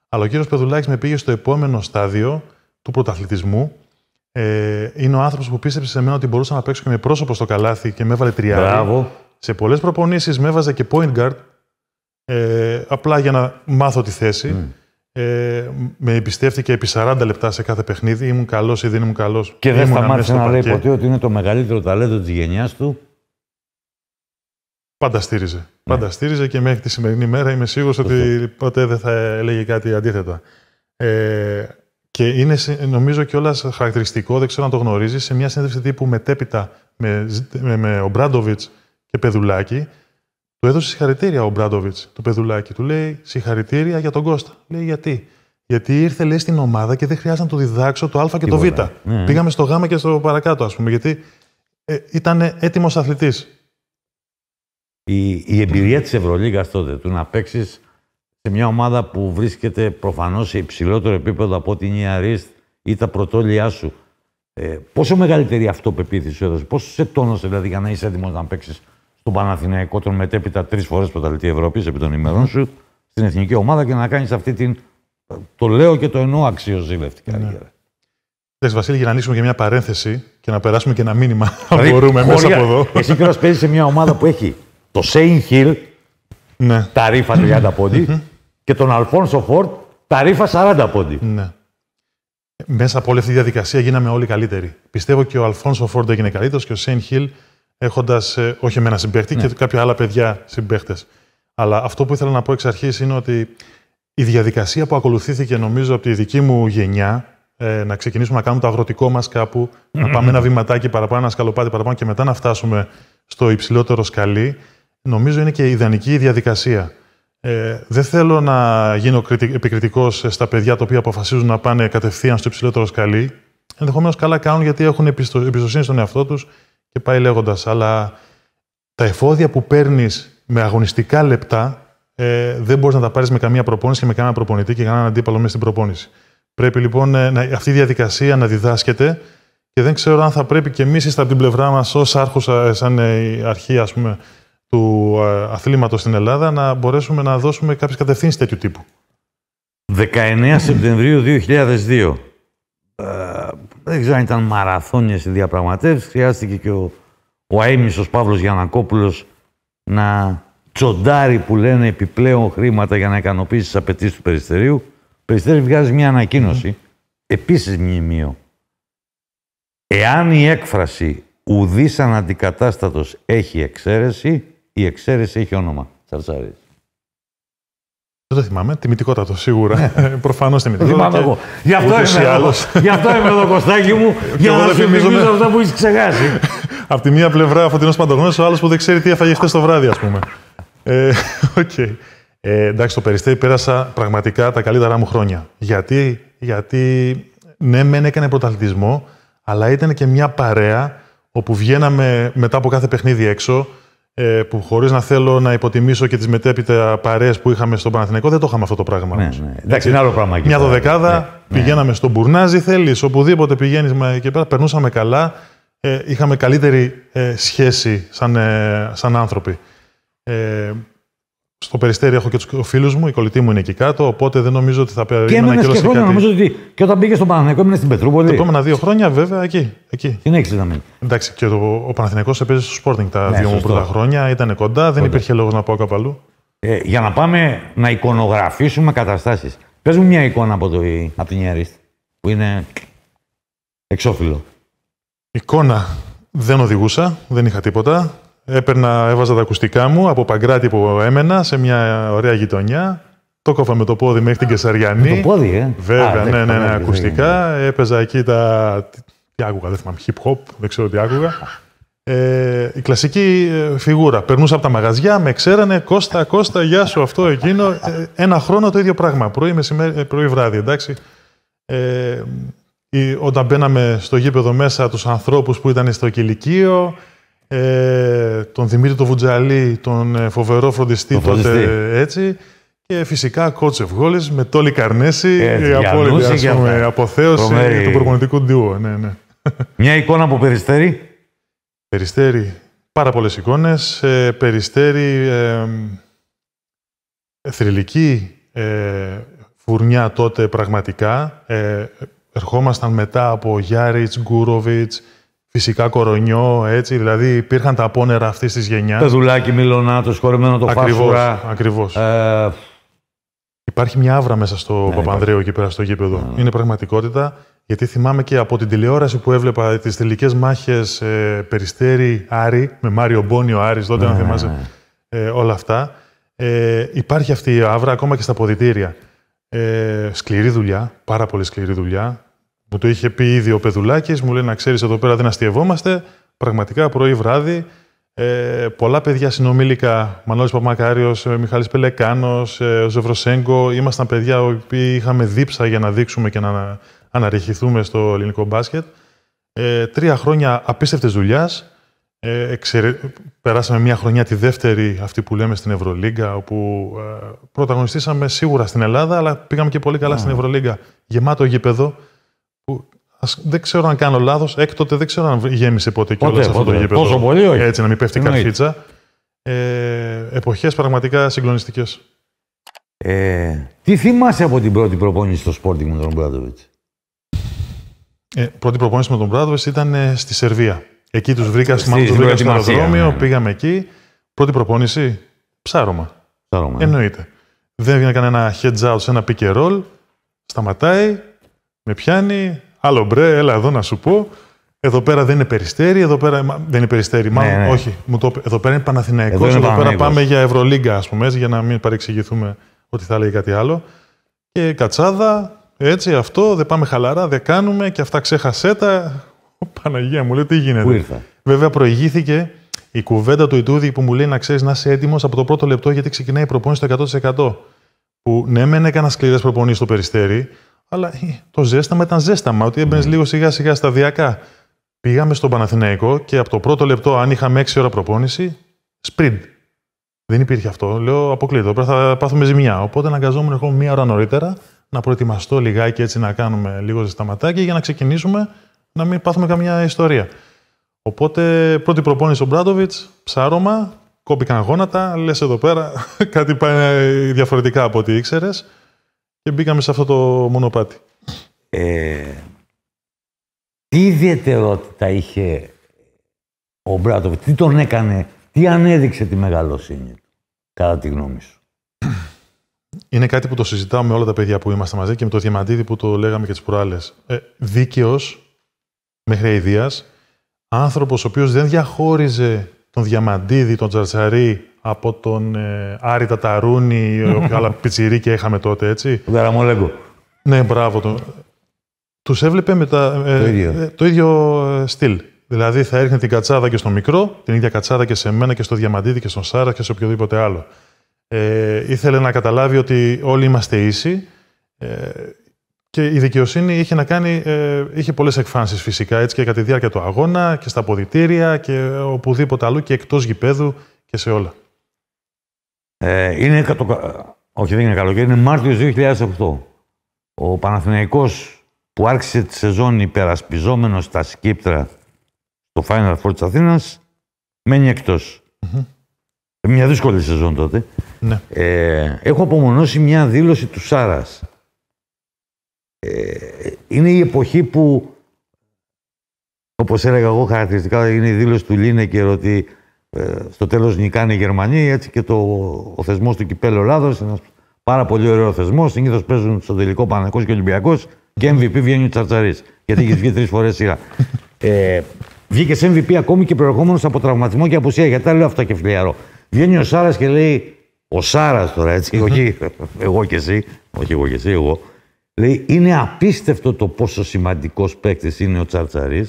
Αλλά ο κύριος Πεδουλάκης με πήγε στο επόμενο στάδιο του πρωταθλητισμού ε, είναι ο άνθρωπος που πίστεψε σε μένα ότι μπορούσα να παίξω και με πρόσωπο στο καλάθι και με έβαλε τριάρι. Σε πολλές προπονήσεις με έβαζε και point guard. Ε, απλά για να μάθω τη θέση. Mm. Ε, με εμπιστεύτηκε επί 40 λεπτά σε κάθε παιχνίδι. Ήμουν καλός ή δεν ήμουν καλός. Και δεν σταμάτησε να λέει ποτέ ότι είναι το μεγαλύτερο ταλέντο της γενιάς του. Πάντα στήριζε. Ναι. Πάντα στήριζε και μέχρι τη σημερινή μέρα είμαι σίγουρος ότι ποτέ δεν θα έλεγε κάτι αντίθετα. Ε, και είναι, νομίζω κιόλας χαρακτηριστικό, δεν ξέρω αν το γνωρίζεις, σε μια συνέντευξη τύπου μετέπειτα με, με, ο Μπράντοβιτ και Πεδουλάκη, του έδωσε συγχαρητήρια ο Μπράντοβιτ, του Πεδουλάκη. Του λέει συγχαρητήρια για τον Κώστα. Λέει γιατί. Γιατί ήρθε, λέει, στην ομάδα και δεν χρειάζεται να του διδάξω το Α και, το Β. Ναι, ναι. Πήγαμε στο Γ και στο παρακάτω, ας πούμε, γιατί ε, ήταν έτοιμος αθλητής. Η, η εμπειρία της Ευρωλίγα τότε του να παίξεις σε μια ομάδα που βρίσκεται προφανώς σε υψηλότερο επίπεδο από την Ιαρίστ η τα πρωτόλια σου. Ε, πόσο μεγαλύτερη αυτοπεποίθηση σου έδωσε, πόσο σε τόνωσε δηλαδή για να είσαι έτοιμος να παίξεις στον Παναθηναϊκό, τον μετέπειτα τρεις φορές πρωταλλητή Ευρώπης επί των ημερών σου, στην εθνική ομάδα και να κάνεις αυτή την. Ε, το λέω και το εννοώ αξιοζήλευτη ναι. καριέρα. Εντάξει, Βασίλη, για να ανοίξουμε και μια παρένθεση και να περάσουμε και ένα μήνυμα, αν μπορούμε, μέσα από εδώ. Εσύ κιόλα παίζεις σε μια ομάδα που έχει το Σέιν Χιλ, ναι. τα ρήφα 30 πόντι, και τον Αλφόνσο Φόρτ τα ρήφα 40 πόντι. Ναι. Μέσα από όλη αυτή τη διαδικασία γίναμε όλοι καλύτεροι. Πιστεύω και ο Αλφόνσο Φόρντ έγινε καλύτερος και ο Σέιν Χιλ έχοντας ε, όχι με ένα συμπαίχτη ναι. και κάποια άλλα παιδιά συμπαίχτες. Αλλά αυτό που ήθελα να πω εξ αρχής είναι ότι η διαδικασία που ακολουθήθηκε νομίζω από τη δική μου γενιά ε, να ξεκινήσουμε να κάνουμε το αγροτικό μας κάπου, mm-hmm. να πάμε ένα βηματάκι παραπάνω, ένα σκαλοπάτι παραπάνω και μετά να φτάσουμε στο υψηλότερο σκαλί, νομίζω είναι και ιδανική διαδικασία. Ε, δεν θέλω να γίνω επικριτικός στα παιδιά τα οποία αποφασίζουν να πάνε κατευθείαν στο υψηλότερο σκαλί. Ενδεχομένως καλά κάνουν γιατί έχουν εμπιστοσύνη στον εαυτό τους και πάει λέγοντας. Αλλά τα εφόδια που παίρνεις με αγωνιστικά λεπτά ε, δεν μπορείς να τα πάρεις με καμία προπόνηση και με κανένα προπονητή και κανέναν αντίπαλο μέσα στην προπόνηση. Πρέπει λοιπόν ε, να, αυτή η διαδικασία να διδάσκεται και δεν ξέρω αν θα πρέπει και εμείς από την πλευρά μας, ως άρχουσα, ε, σαν ε, η αρχή, ας πούμε, του ε, αθλήματος στην Ελλάδα να μπορέσουμε να δώσουμε κάποιες κατευθύνσεις τέτοιου τύπου. 19 Σεπτεμβρίου 2002. Ε, δεν ξέρω αν ήταν μαραθώνιες οι διαπραγματεύσεις. Χρειάστηκε και ο, ο αείμνησος Παύλος Γιανακόπουλος να τσοντάρει που λένε επιπλέον χρήματα για να ικανοποιήσει τις απαιτήσεις του Περιστερίου. Ο Περιστερίου βγάζει μια ανακοίνωση, mm. επίσης μνημείο. Εάν η έκφραση ουδής αναντικατάστατος έχει εξαίρεση, η εξαίρεση έχει όνομα. Τσαρτσάρης. Δεν το θυμάμαι. Τιμητικότατο σίγουρα. Ναι. Προφανώς τιμητικότατο. Θυμάμαι εγώ. Γι' αυτό είμαι εδώ. Γι' αυτό είμαι εδώ, Κωστάκι μου, για να σου θυμίζω ναι. αυτά που έχεις ξεχάσει. Απ' τη μία πλευρά φωτεινός παντογνώμη, ο άλλος που δεν ξέρει τι έφαγε χθες το βράδυ, ας πούμε. Ε, okay. ε, εντάξει, το περιστέρι πέρασα πραγματικά τα καλύτερά μου χρόνια. Γιατί, γιατί ναι, μεν έκανε πρωταθλητισμό, αλλά ήταν και μια παρέα όπου βγαίναμε μετά από κάθε παιχνίδι έξω, ε, που χωρίς να θέλω να υποτιμήσω και τις μετέπειτα παρέες που είχαμε στον Παναθηναϊκό, δεν το είχαμε αυτό το πράγμα. Ναι, ναι. πράγμα. Μια δωδεκάδα, ναι, ναι, πηγαίναμε στον Μπουρνάζι, θέλεις, οπουδήποτε πηγαίνεις και πέρα, περνούσαμε καλά. Ε, είχαμε καλύτερη ε, σχέση σαν, σαν άνθρωποι στο περιστέρι έχω και τους φίλου μου, η κολλητή μου είναι εκεί κάτω, οπότε δεν νομίζω ότι θα πέρασε και, και Νομίζω ότι και όταν πήγες στον Παναθηναϊκό έμεινε στην Πετρούπολη. Τα επόμενα δύο χρόνια βέβαια εκεί. εκεί. έχει να μείνει. Εντάξει, και το, ο Παναθηναϊκός έπαιζε στο Sporting τα ναι, δύο μου πρώτα χρόνια, ήταν κοντά, δεν υπήρχε λόγος να πάω κάπου αλλού. Ε, για να πάμε να εικονογραφήσουμε καταστάσεις. Πες μου μια εικόνα από, το, από την Ιαρίστη που είναι εξώφυλλο. Εικόνα δεν οδηγούσα, δεν είχα τίποτα. Έπαιρνα, έβαζα τα ακουστικά μου από Παγκράτη που έμενα σε μια ωραία γειτονιά. Το κόφα με το πόδι μέχρι την Κεσαριανή. Με το πόδι, ε. Βέβαια, ναι, ναι, ναι, ακουστικά. Έπαιζα εκεί τα. Τι άκουγα, δεν θυμάμαι, hip hop, δεν ξέρω τι άκουγα. Ε, η κλασική ε, φιγούρα. Περνούσα από τα μαγαζιά, με ξέρανε, Κώστα, Κώστα, γεια σου, αυτό, εκείνο. Ε, ένα χρόνο το ίδιο πράγμα. Πρωί, μεσημέρι, ε, πρωί βράδυ, εντάξει. Ε, όταν μπαίναμε στο γήπεδο μέσα τους ανθρώπους που ήταν στο κηλικείο, ε, τον Δημήτρη τον Βουτζαλή, τον ε, φοβερό φροντιστή, τότε έτσι. Και φυσικά κότσεφ Ευγόλης με τόλι καρνέση, και ε, ε, απόλυτη ας πούμε, αποθέωση του προπονητικού ντιού. Ναι, ναι. Μια εικόνα από Περιστέρη. Περιστέρη. Πάρα πολλές εικόνες. Ε, περιστέρη, ε, θρηλυκή φουρνιά τότε πραγματικά. Ε, ερχόμασταν μετά από Γιάριτς, Γκούροβιτς, Φυσικά κορονιό, έτσι, δηλαδή υπήρχαν τα πόνερα αυτής της γενιάς. δουλάκι, μιλονάτο, χορεμένο το φάσουρα. Ακριβώς. Ε... Υπάρχει μια άβρα μέσα στο ναι, Παπανδρέο εκεί πέρα στο γήπεδο. Ναι. Είναι πραγματικότητα. Γιατί θυμάμαι και από την τηλεόραση που έβλεπα τις τελικές μάχες ε, Περιστέρη Άρη, με Μάριο Μπόνιο Άρης, τότε, να ναι, θυμάσαι. Ναι. Ε, όλα αυτά. Ε, υπάρχει αυτή η αύρα ακόμα και στα ποδητήρια. Ε, σκληρή δουλειά, πάρα πολύ σκληρή δουλειά. Μου το είχε πει ήδη ο Πεδουλάκης, μου λέει να ξέρεις εδώ πέρα δεν αστειευόμαστε. Πραγματικά πρωί-βράδυ ε, πολλά παιδιά συνομήλικα, Μανώλης Παπαμακάριος, ε, Μιχάλης Πελεκάνος, ε, ο Ζευροσέγκο, ήμασταν παιδιά οι οποίοι είχαμε δίψα για να δείξουμε και να αναρριχηθούμε στο ελληνικό μπάσκετ. Ε, τρία χρόνια απίστευτης δουλειάς. Ε, Περάσαμε μια χρονιά τη δεύτερη, αυτή που λέμε στην Ευρωλίγκα, όπου ε, πρωταγωνιστήσαμε σίγουρα στην Ελλάδα, αλλά πήγαμε και πολύ καλά στην Ευρωλίγκα. Γεμάτο γήπεδο, ας, δεν ξέρω αν κάνω λάθος, έκτοτε δεν ξέρω αν γέμισε ποτέ και όλο αυτό το γήπεδο. πολύ, όχι. Έτσι, να μην πέφτει καρφίτσα. Ε, Εποχές πραγματικά συγκλονιστικές. Ε, τι θυμάσαι από την πρώτη προπόνηση στο Sporting με τον Μπράδοβιτ. Ε, πρώτη προπόνηση με τον Μπράδοβιτ ήταν ε, στη Σερβία. Εκεί τους βρήκα, βρήκα στο αεροδρόμιο, ναι. πήγαμε εκεί. Πρώτη προπόνηση, ψάρωμα. ψάρωμα ναι. Εννοείται. Δεν εβγαινε κανένα heads out σε ένα pick and roll. Σταματάει, με πιάνει, άλλο μπρε, έλα εδώ να σου πω. Εδώ πέρα δεν είναι περιστέρι, εδώ πέρα δεν είναι περιστέρι, μάλλον ναι, ναι. όχι. Μου το... Εδώ πέρα είναι Παναθηναϊκός, εδώ, είναι εδώ πέρα πάμε για Ευρωλίγκα, ας πούμε, για να μην παρεξηγηθούμε ότι θα λέει κάτι άλλο. Και κατσάδα, έτσι, αυτό, δεν πάμε χαλαρά, δεν κάνουμε και αυτά ξέχασέ τα. Παναγία μου λέει τι γίνεται. Πού ήρθα. Βέβαια προηγήθηκε η κουβέντα του Ιτούδη που μου λέει να ξέρεις να είσαι έτοιμος από το πρώτο λεπτό γιατί ξεκινάει η προπόνηση στο 100%. Που ναι, μεν έκανα σκληρές προπονήσεις στο περιστέρι, αλλά το ζέσταμα ήταν ζέσταμα, ότι έμπαινες mm. λίγο σιγά σιγά σταδιακά. Πήγαμε στον Παναθηναϊκό και από το πρώτο λεπτό, αν είχαμε έξι ώρα προπόνηση, σπριντ. Δεν υπήρχε αυτό. Λέω αποκλείτω, πρέπει θα πάθουμε ζημιά. Οπότε αναγκαζόμουν εγώ μία ώρα νωρίτερα να προετοιμαστώ λιγάκι έτσι να κάνουμε λίγο ζεσταματάκι για να ξεκινήσουμε να μην πάθουμε καμιά ιστορία. Οπότε πρώτη προπόνηση ο Μπράντοβιτ, ψάρωμα, κόπηκαν γόνατα. Λες εδώ πέρα κάτι πάει διαφορετικά από ό,τι ήξερες και μπήκαμε σε αυτό το μονοπάτι. Ε, τι ιδιαιτερότητα είχε ο Μπράτοβιτ, τι τον έκανε, τι ανέδειξε τη μεγαλοσύνη του, κατά τη γνώμη σου. Είναι κάτι που το συζητάω με όλα τα παιδιά που είμαστε μαζί και με το διαμαντίδι που το λέγαμε και τις προάλλες. Ε, Δίκαιος μέχρι αηδίας, άνθρωπος ο οποίος δεν διαχώριζε τον διαμαντίδι, τον Τζαρτσαρή από τον ε, Άρη Ταταρούνη, άλλα πιτσιρίκια είχαμε τότε, έτσι. Τον Καραμολέγκο. Ναι, μπράβο. Τον... Τους έβλεπε με τα, ε, ε, το ίδιο, ε, στυλ. Δηλαδή θα έρχεται την κατσάδα και στο μικρό, την ίδια κατσάδα και σε μένα και στο Διαμαντίδη και στον Σάρα και σε οποιοδήποτε άλλο. Ε, ήθελε να καταλάβει ότι όλοι είμαστε ίσοι ε, και η δικαιοσύνη είχε, να κάνει, ε, είχε πολλές εκφάνσεις φυσικά έτσι και κατά τη διάρκεια του αγώνα και στα ποδητήρια και οπουδήποτε αλλού και εκτός γηπέδου και σε όλα. Ε, είναι κατο... Όχι, δεν είναι καλοκαίρι, είναι Μάρτιος 2008. Ο Παναθηναϊκός που άρχισε τη σεζόν υπερασπιζόμενος στα σκύπτρα στο Final Four της Αθήνας, εκτό. Μια δύσκολη σεζόν τότε. Ναι. Ε, έχω απομονώσει μια δήλωση του Σάρας. Ε, είναι η εποχή που, όπως έλεγα εγώ χαρακτηριστικά, είναι η δήλωση του Λίνεκερ ότι ε, στο τέλος νικάνε οι Γερμανοί, έτσι και το, ο θεσμός του Κυπέλλου Ελλάδο. ένας πάρα πολύ ωραίος θεσμός. Συνήθως παίζουν στο τελικό Παναγό και Ολυμπιακός και MVP βγαίνει ο Τσαρτσαρής. Γιατί έχει βγει τρεις φορές σειρά. Ε, Βγήκε MVP ακόμη και προερχόμενος από τραυματισμό και απουσία. Γιατί τα λέω αυτά και φιλιαρό. Βγαίνει ο Σάρας και λέει. Ο Σάρας τώρα, έτσι, όχι εγώ και εσύ. Όχι εγώ και εσύ, εγώ. Λέει, είναι απίστευτο το πόσο σημαντικός παίκτης είναι ο Τσαρτσαρής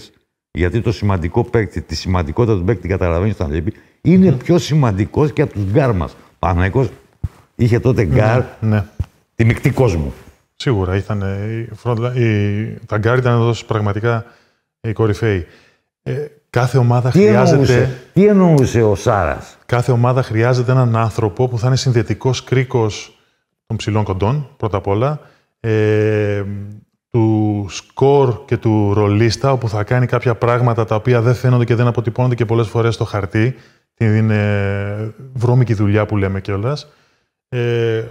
γιατί το σημαντικός παίκτης, τη σημαντικότητα του παίκτη, καταλαβαίνει όταν λείπει, πιο σημαντικός και από τους γκάρ μας. Παναγικός είχε τότε ναι, γκάρ. Ναι, Τη μεικτή κόσμο. Σίγουρα. Ήταν, η, η, τα γκάρ ήταν εδώ πραγματικά οι κορυφαίοι. Ε, κάθε ομάδα χρειάζεται. τι εννοούσε ο Σάρας. Κάθε ομάδα χρειάζεται έναν άνθρωπο που θα είναι συνδετικός κρίκος των ψηλών κοντών, πρώτα απ' όλα. Ε, σκορ και του ρολίστα, όπου θα κάνει κάποια πράγματα τα οποία δεν φαίνονται και δεν αποτυπώνονται και πολλές φορές στο χαρτί, είναι βρώμικη δουλειά που λέμε κιόλας. Ε,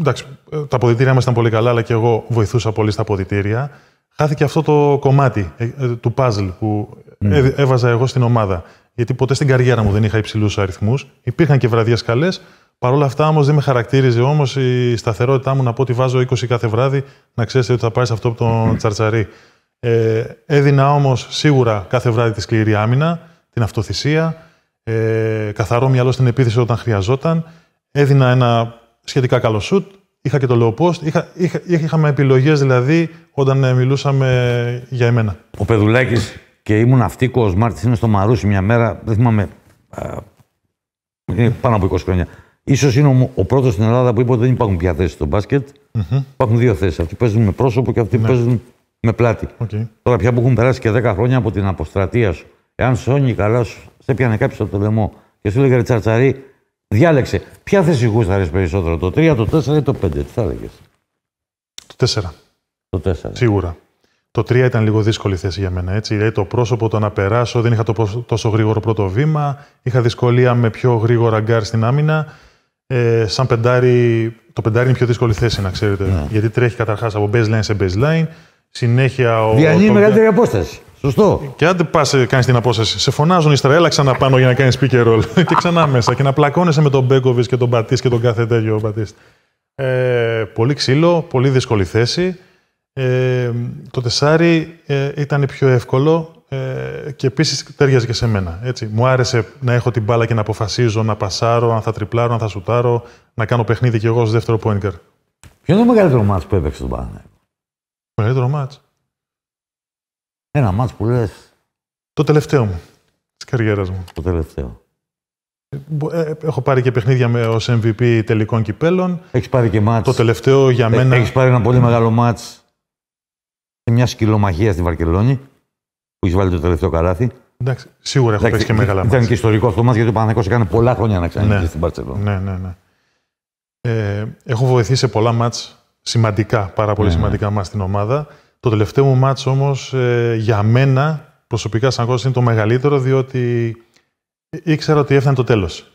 εντάξει, ε, τα αποδητήρια μας ήταν πολύ καλά, αλλά και εγώ βοηθούσα πολύ στα αποδητήρια. Χάθηκε αυτό το κομμάτι ε, του puzzle που ναι. έβαζα εγώ στην ομάδα. Γιατί ποτέ στην καριέρα μου δεν είχα υψηλούς αριθμούς. Υπήρχαν και βραδιές καλές, Παρ' όλα αυτά όμως δεν με χαρακτήριζε όμως η σταθερότητά μου να πω ότι βάζω 20 κάθε βράδυ, να ξέρετε ότι θα πάει σε αυτό από τον τσαρτσαρί. Ε, έδινα όμως σίγουρα κάθε βράδυ τη σκληρή άμυνα, την αυτοθυσία, ε, καθαρό μυαλό στην επίθεση όταν χρειαζόταν. Έδινα ένα σχετικά καλό σουτ, είχα και το Λεοπόστ, post. Είχα, είχα, είχαμε επιλογές δηλαδή όταν ε, μιλούσαμε για εμένα. Ο Πεδουλάκης και ήμουν αυτή ο Μάρτη είναι στο Μαρούσι μια μέρα, δεν θυμάμαι. Ε, πάνω από 20 χρόνια σω είναι ο πρώτος στην Ελλάδα που είπε ότι δεν υπάρχουν πια θέσεις στο μπάσκετ. Mm-hmm. Υπάρχουν δύο θέσεις. Αυτοί παίζουν με πρόσωπο και αυτοί ναι. παίζουν με πλάτη. Okay. Τώρα πια που έχουν περάσει και 10 χρόνια από την αποστρατεία σου, εάν σώνει καλά σου, σε πιανε κάποιος από το λαιμό και σου λέγανε τσαρτσαρί, διάλεξε. Ποια θέση γούσταρες περισσότερο, το 3, το 4 ή το 5, τι θα έλεγες. Το 4. Το 4. Σίγουρα. Το 3 ήταν λίγο δύσκολη θέση για μένα. Έτσι. Δηλαδή το πρόσωπο, το να περάσω, δεν είχα το τόσο γρήγορο πρώτο βήμα. Είχα δυσκολία με πιο γρήγορα γκάρ στην άμυνα. Ε, σαν πεντάρι, το πεντάρι είναι πιο δύσκολη θέση, να ξέρετε. Ναι. Γιατί τρέχει καταρχάς από baseline σε baseline. Συνέχεια ο. Διανύει μεγαλύτερη απόσταση. Σωστό. Και αν δεν πας ε, κάνεις την απόσταση, σε φωνάζουν οι Ισραήλ ξανά πάνω για να κάνεις speaker roll. και ξανά μέσα. Και να πλακώνεσαι με τον Μπέγκοβι και τον Μπατίστ και τον κάθε τέτοιο Μπατίστ. Ε, πολύ ξύλο, πολύ δύσκολη θέση. το τεσάρι ήταν πιο εύκολο ε, και επίσης ταιριάζει και σε μένα. Έτσι. Μου άρεσε να έχω την μπάλα και να αποφασίζω να πασάρω, αν θα τριπλάρω, αν θα σουτάρω, να κάνω παιχνίδι κι εγώ ως δεύτερο πόνικαρ. Ποιο είναι το μεγαλύτερο μάτ που έπαιξε στον Παναγιώτο. Μεγαλύτερο μάτ. Ένα μάτ που λες. Το τελευταίο μου. Της καριέρας μου. Το τελευταίο. Ε, έχω πάρει και παιχνίδια ω MVP τελικών κυπέλων. Έχεις πάρει και μάτ. Το τελευταίο για μένα. Έχεις πάρει ένα πολύ μεγάλο μάτ σε μια σκυλομαχία στη Βαρκελόνη που έχει βάλει το τελευταίο καράθι. Εντάξει, σίγουρα έχω πέσει και μεγάλα μάτια. Ήταν και ιστορικό αυτό μας, γιατί ο Παναθηναϊκός έκανε πολλά χρόνια να ξαναγίνει ναι. στην Παρσελόνα. Ναι, ναι, ναι. Ε, έχω βοηθήσει σε πολλά μάτς σημαντικά, πάρα πολύ ναι, ναι. σημαντικά ναι. μάτς στην ομάδα. Το τελευταίο μου μάτς όμως ε, για μένα προσωπικά σαν κόσμο είναι το μεγαλύτερο διότι ήξερα ότι έφτανε το τέλος.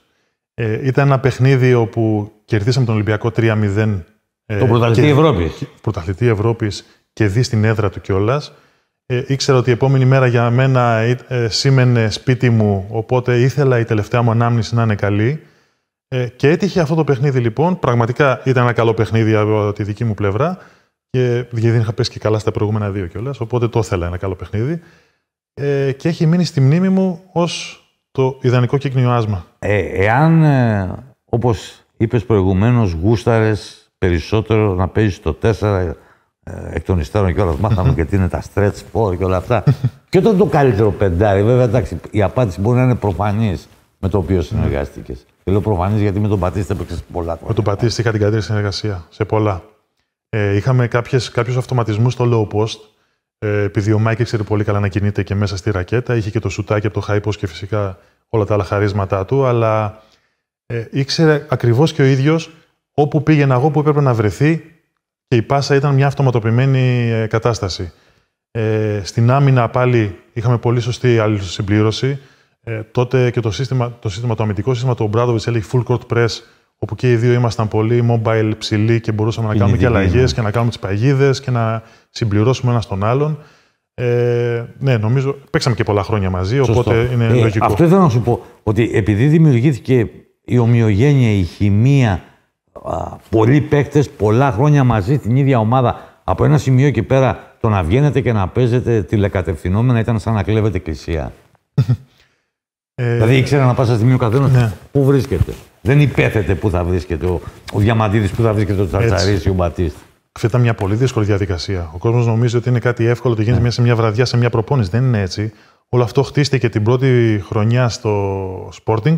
Ε, ήταν ένα παιχνίδι όπου κερδίσαμε τον Ολυμπιακό 3-0. Ε, πρωταθλητή Ευρώπης. Πρωταθλητή Ευρώπης και δει στην έδρα του κιόλας. Ε, ήξερα ότι η επόμενη μέρα για μένα ε, σήμαινε σπίτι μου, οπότε ήθελα η τελευταία μου ανάμνηση να είναι καλή. Ε, και έτυχε αυτό το παιχνίδι λοιπόν. Πραγματικά ήταν ένα καλό παιχνίδι από τη δική μου πλευρά. Και, γιατί δεν είχα πέσει και καλά στα προηγούμενα δύο κιόλας. Οπότε το ήθελα ένα καλό παιχνίδι. Ε, και έχει μείνει στη μνήμη μου ως το ιδανικό κύκνιο Ε, εάν, ε, όπως είπες προηγουμένως, γούσταρες περισσότερο να παίζεις το 4 ε, εκ των υστέρων και όλα μάθαμε και τι είναι τα stretch sport και όλα αυτά. και όταν το καλύτερο πεντάρι, βέβαια εντάξει, η απάντηση μπορεί να είναι προφανής με το οποίο συνεργάστηκες. Και λέω προφανής γιατί με τον Πατίστη έπαιξες πολλά χρόνια. Με τον Πατίστη είχα την καλύτερη συνεργασία σε πολλά. Ε, είχαμε κάποιους αυτοματισμούς στο low post. Ε, επειδή ο Μάικ ήξερε πολύ καλά να κινείται και μέσα στη ρακέτα, είχε και το σουτάκι από το high post και φυσικά όλα τα άλλα χαρίσματά του, αλλά ε, ήξερε ακριβώς και ο ίδιος όπου πήγαινα εγώ, που έπρεπε να βρεθεί, και η πάσα ήταν μια αυτοματοποιημένη ε, κατάσταση. Ε, στην άμυνα πάλι είχαμε πολύ σωστή αλληλοσυμπλήρωση. Ε, τότε και το, σύστημα, το, σύστημα, το αμυντικό σύστημα του Ομπράδοβιτ έλεγε full court press, όπου και οι δύο ήμασταν πολύ mobile ψηλοί και μπορούσαμε να κάνουμε και αλλαγές ναι. και να κάνουμε τις παγίδες και να συμπληρώσουμε ένα τον άλλον. Ε, ναι, νομίζω. Παίξαμε και πολλά χρόνια μαζί, οπότε είναι ε, λογικό. Αυτό ήθελα να σου πω. Ότι επειδή δημιουργήθηκε η ομοιογένεια, η χημεία πολλοί παίκτες πολλά χρόνια μαζί την ίδια ομάδα. Από ένα σημείο και πέρα, το να βγαίνετε και να παίζετε τηλεκατευθυνόμενα ήταν σαν να κλέβετε εκκλησία. Ε, δηλαδή ήξερα να πάσα στη ο καθένας ναι. πού βρίσκεται. Δεν υπέθετε πού θα βρίσκεται ο, ο Διαμαντίδης, πού θα βρίσκεται ο Τσαρτσαρή ή ο Μπατίστ. Αυτή ήταν μια πολύ δύσκολη διαδικασία. Ο κόσμος νομίζει ότι είναι κάτι εύκολο, ότι γίνεται ναι. σε μια βραδιά, σε μια προπόνηση. Δεν είναι έτσι. Όλο αυτό χτίστηκε την πρώτη χρονιά στο Sporting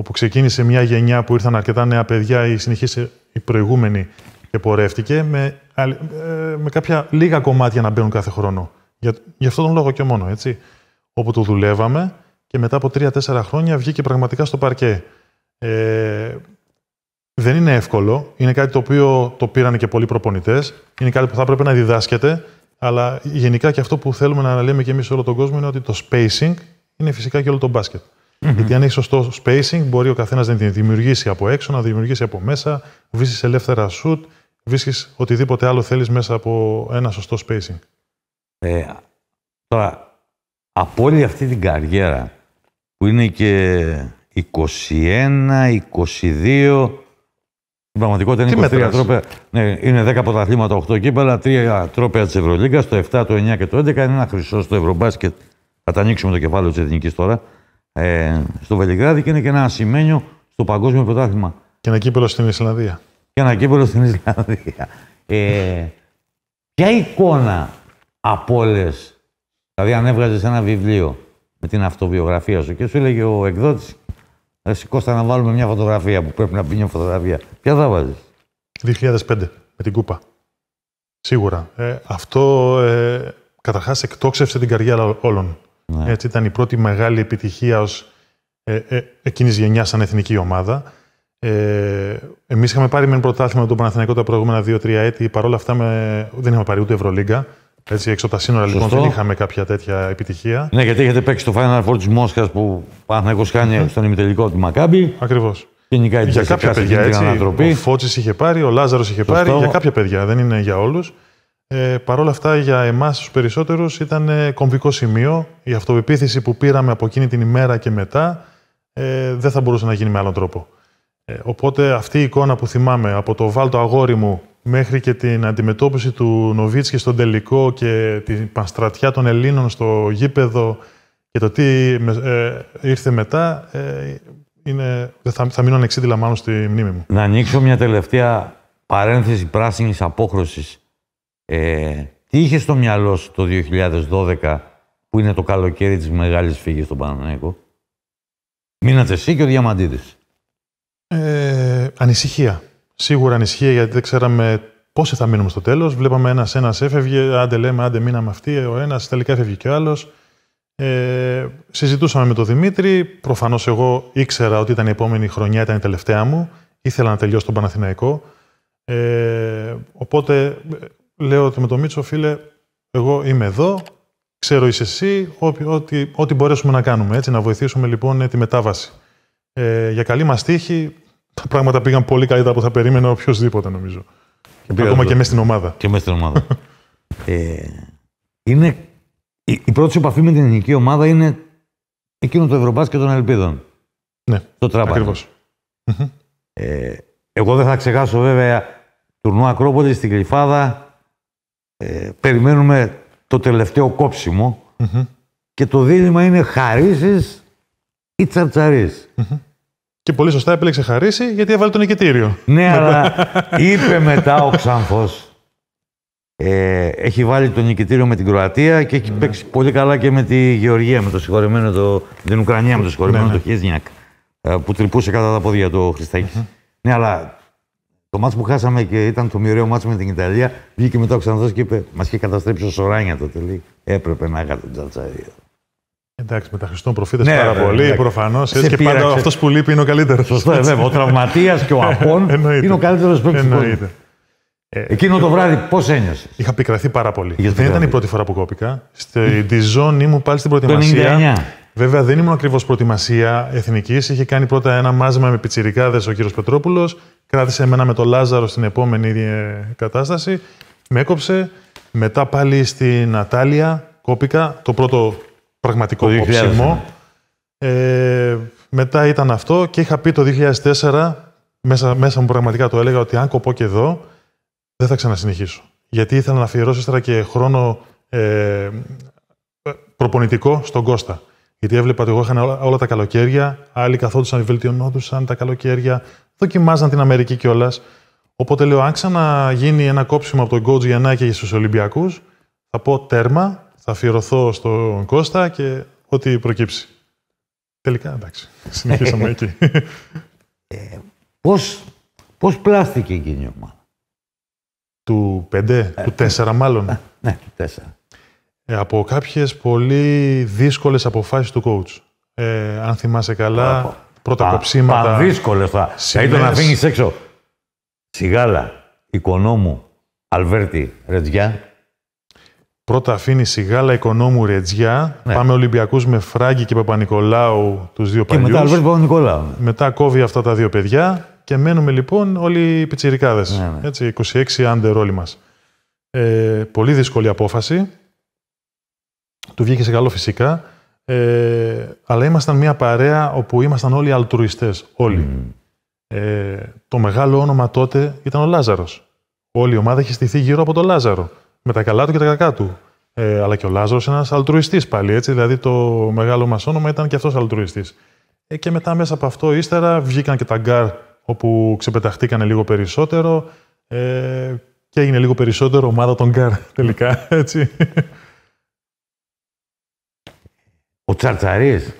όπου ξεκίνησε μια γενιά που ήρθαν αρκετά νέα παιδιά ή συνεχίσε η προηγούμενη και πορεύτηκε με, ε, με κάποια λίγα κομμάτια να μπαίνουν κάθε χρόνο. Για, γι' αυτόν τον λόγο και μόνο, έτσι. Όπου το δουλεύαμε και μετά από τρία-τέσσερα χρόνια βγήκε πραγματικά στο παρκέ. Ε, δεν είναι εύκολο. Είναι κάτι το οποίο το πήραν και πολλοί προπονητές. Είναι κάτι που θα έπρεπε να διδάσκεται. Αλλά γενικά και αυτό που θέλουμε να λέμε και εμείς σε όλο τον κόσμο είναι ότι το spacing είναι φυσικά και όλο το μπάσκετ. Mm-hmm. Γιατί αν έχεις σωστό spacing, μπορεί ο καθένας να την δημιουργήσει από έξω, να δημιουργήσει από μέσα, βρίσκεις ελεύθερα shoot, βρίσκεις οτιδήποτε άλλο θέλεις μέσα από ένα σωστό spacing. Ε, τώρα, από όλη αυτή την καριέρα που είναι και 21, 22, στην πραγματικότητα είναι Τι 23 τρόπια. Ναι, είναι 10 πρωταθλήματα, 8 κύπελα, 3 τρόπια της Ευρωλίγκας, το 7, το 9 και το 11. Είναι ένα χρυσό στο Ευρωμπάσκετ. Θα τα ανοίξουμε το κεφάλαιο της Εθνικής τώρα ε, στο Βελιγράδι και είναι και ένα ασημένιο στο Παγκόσμιο Πρωτάθλημα. Και ένα κύπελο στην Ισλανδία. Και ένα κύπελο στην Ισλανδία. Ε, ποια εικόνα από όλες, δηλαδή αν έβγαζες ένα βιβλίο με την αυτοβιογραφία σου και σου έλεγε ο εκδότης, θα σηκώστε να βάλουμε μια φωτογραφία που πρέπει να πει μια φωτογραφία. Ποια θα βάζεις. 2005 με την Κούπα. Σίγουρα. Ε, αυτό ε, καταρχάς εκτόξευσε την καριέρα όλων. Ναι. Έτσι, ήταν η πρώτη μεγάλη επιτυχία ως ε, ε, εκείνης γενιάς σαν εθνική ομάδα. Ε, εμείς είχαμε πάρει μεν πρωτάθλημα με τον Παναθηναϊκό τα προηγουμενα 2 2-3 έτη, παρόλα αυτά δεν είχαμε πάρει ούτε Ευρωλίγκα. Έτσι, έξω από τα σύνορα λοιπόν δεν είχαμε κάποια τέτοια επιτυχία. Ναι, γιατί είχατε παίξει το Final Four της Μόσχας που ο Παναθυναϊκό κάνει στον ημιτελικό του Μακάμπη. Ακριβώ. Για κάποια παιδιά έτσι. Ο Φώτση είχε πάρει, ο Λάζαρος είχε Σωστό. πάρει. Για κάποια παιδιά, δεν είναι για όλους. Ε, Παρ' όλα αυτά, για εμάς τους περισσότερους ήταν ε, κομβικό σημείο. Η αυτοπεποίθηση που πήραμε από εκείνη την ημέρα και μετά ε, δεν θα μπορούσε να γίνει με άλλον τρόπο. Ε, οπότε αυτή η εικόνα που θυμάμαι από το βάλτο αγόρι μου μέχρι και την αντιμετώπιση του Νοβίτσκι στον τελικό και την πανστρατιά των Ελλήνων στο γήπεδο και το τι ήρθε μετά, είναι, θα, θα μείνω ανεξίδηλα μάλλον στη μνήμη μου. Να ανοίξω μια τελευταία παρένθεση πράσινης απόχρωσης ε, τι είχε στο μυαλό σου το 2012 που είναι το καλοκαίρι της μεγάλης φύγης στον Παναναναϊκό. Μείνατε εσύ και ο Διαμαντίδης. Ε, ανησυχία. Σίγουρα ανησυχία γιατί δεν ξέραμε πόσοι θα μείνουμε στο τέλος. Βλέπαμε ένας ένας έφευγε, άντε λέμε, άντε μείναμε αυτοί, ο ένας τελικά έφευγε και ο άλλος. Ε, συζητούσαμε με τον Δημήτρη. Προφανώς εγώ ήξερα ότι ήταν η επόμενη χρονιά, ήταν η τελευταία μου. Ήθελα να τελειώσω τον Παναθηναϊκό. Ε, οπότε λέω ότι με τον Μίτσο, φίλε, εγώ είμαι εδώ, ξέρω είσαι εσύ, ό,τι, ό,τι μπορέσουμε να κάνουμε, έτσι, να βοηθήσουμε λοιπόν ε, τη μετάβαση. Ε, για καλή μας τύχη, τα πράγματα πήγαν πολύ καλύτερα από θα περίμενε οποιοδήποτε νομίζω. Και Ακόμα και μέσα στην ομάδα. Και μέσα στην ομάδα. ε, είναι, η, πρώτη επαφή με την ελληνική ομάδα είναι εκείνο το και των Ελπίδων. Ναι, το τράπα. Ακριβώς. Ε, εγώ δεν θα ξεχάσω βέβαια τουρνουά Ακρόπολης στην Κλειφάδα ε, περιμένουμε το τελευταίο και το δίλημα είναι χαρίσεις ή Και πολύ σωστά επέλεξε χαρίση γιατί έβαλε το νικητήριο. Ναι, αλλά είπε μετά ο Ξάνθος ε, έχει βάλει το νικητήριο με την Κροατία και έχει ναι. παίξει πολύ καλά και με τη Γεωργία, με το συγχωρεμένο, το, την Ουκρανία, με το συγχωρεμένο ναι, το ναι. Ε, που τρυπούσε κατά τα πόδια του χριστακη Ναι, αλλά το μάτς που χάσαμε και ήταν το μοιραίο μάτς με την Ιταλία, βγήκε μετά ο Ξανθός και είπε: Μας είχε καταστρέψει ο Σοράνια το τελή. Έπρεπε να είχα τον Εντάξει, με τα Χριστόν προφήτες ναι, πάρα πολύ, προφανώ. Έτσι και αυτός που λείπει είναι ο καλύτερος. Σωστά, ε, βέβαια. Ο τραυματίας και ο απόν είναι ο καλύτερος που έχει Ε, Εκείνο το ε, βράδυ, πώς ένιωσες. Είχα πικραθεί πάρα πολύ. δεν πικραθεί. ήταν η πρώτη φορά που κόπηκα. Στη ζώνη μου πάλι στην προετοιμασία. Το 99. Βέβαια, δεν ήμουν ακριβώς προετοιμασία εθνικής. Είχε κάνει πρώτα ένα μάζεμα με πιτσιρικάδες ο κύριος Πετρόπουλος κράτησε εμένα με τον Λάζαρο στην επόμενη ε, κατάσταση, με έκοψε, μετά πάλι στην Νατάλια, κόπηκα, το πρώτο πραγματικό κόψιμο. Ε, μετά ήταν αυτό και είχα πει το 2004, μέσα, μέσα μου πραγματικά το έλεγα, ότι αν κοπώ και εδώ, δεν θα ξανασυνεχίσω. Γιατί ήθελα να αφιερώσω ύστερα και χρόνο ε, προπονητικό στον Κώστα. Γιατί έβλεπα ότι εγώ είχα όλα, τα καλοκαίρια, άλλοι καθόντουσαν, βελτιωνόντουσαν τα καλοκαίρια, δοκιμάζαν την Αμερική κιόλας. Οπότε λέω, αν ξαναγίνει ένα κόψιμο από τον coach Γιαννάκη και στους Ολυμπιακούς, θα πω τέρμα, θα αφιερωθώ στον Κώστα και ό,τι προκύψει. Τελικά εντάξει. Συνεχίσαμε εκεί. Ε, πώς, πώς πλάστηκε εκείνη η ομάδα. Του 5, ε. του 4 μάλλον. Ναι, του 4. Ε, από κάποιες πολύ δύσκολες αποφάσεις του coach. Ε, αν θυμάσαι καλά, Άπα. πρώτα κοψίματα... Α, δύσκολες θα. Θα ήταν να αφήνεις έξω. Σιγάλα, οικονόμου, Αλβέρτη, Ρετζιά. Πρώτα αφήνει Σιγάλα, οικονόμου, Ρετζιά. Ναι. Πάμε ολυμπιακούς με Φράγκη και Παπα-Νικολάου, τους δύο παιδιά. παλιούς. Και μετά Αλβέρτη Παπα-Νικολάου. Μετά κόβει αυτά τα δύο παιδιά και μένουμε λοιπόν όλοι οι πιτσιρικάδες. 26 ναι, ναι. άντερ όλοι μας. Ε, πολύ δύσκολη απόφαση του βγήκε σε καλό φυσικά. Ε, αλλά ήμασταν μια παρέα όπου ήμασταν όλοι αλτρουιστές, όλοι. Ε, το μεγάλο όνομα τότε ήταν ο Λάζαρος. Όλη η ομάδα είχε στηθεί γύρω από τον Λάζαρο. Με τα καλά του και τα κακά του. Ε, αλλά και ο Λάζαρος ένας ένας αλτρουιστής πάλι, έτσι. Δηλαδή το μεγάλο μας όνομα ήταν και αυτός αλτρουιστής. Ε, και μετά μέσα από αυτό ύστερα βγήκαν και τα γκάρ όπου ξεπεταχτήκανε λίγο περισσότερο ε, και έγινε λίγο περισσότερο ομάδα των γκάρ τελικά, έτσι. Ο τσαρτσαρής,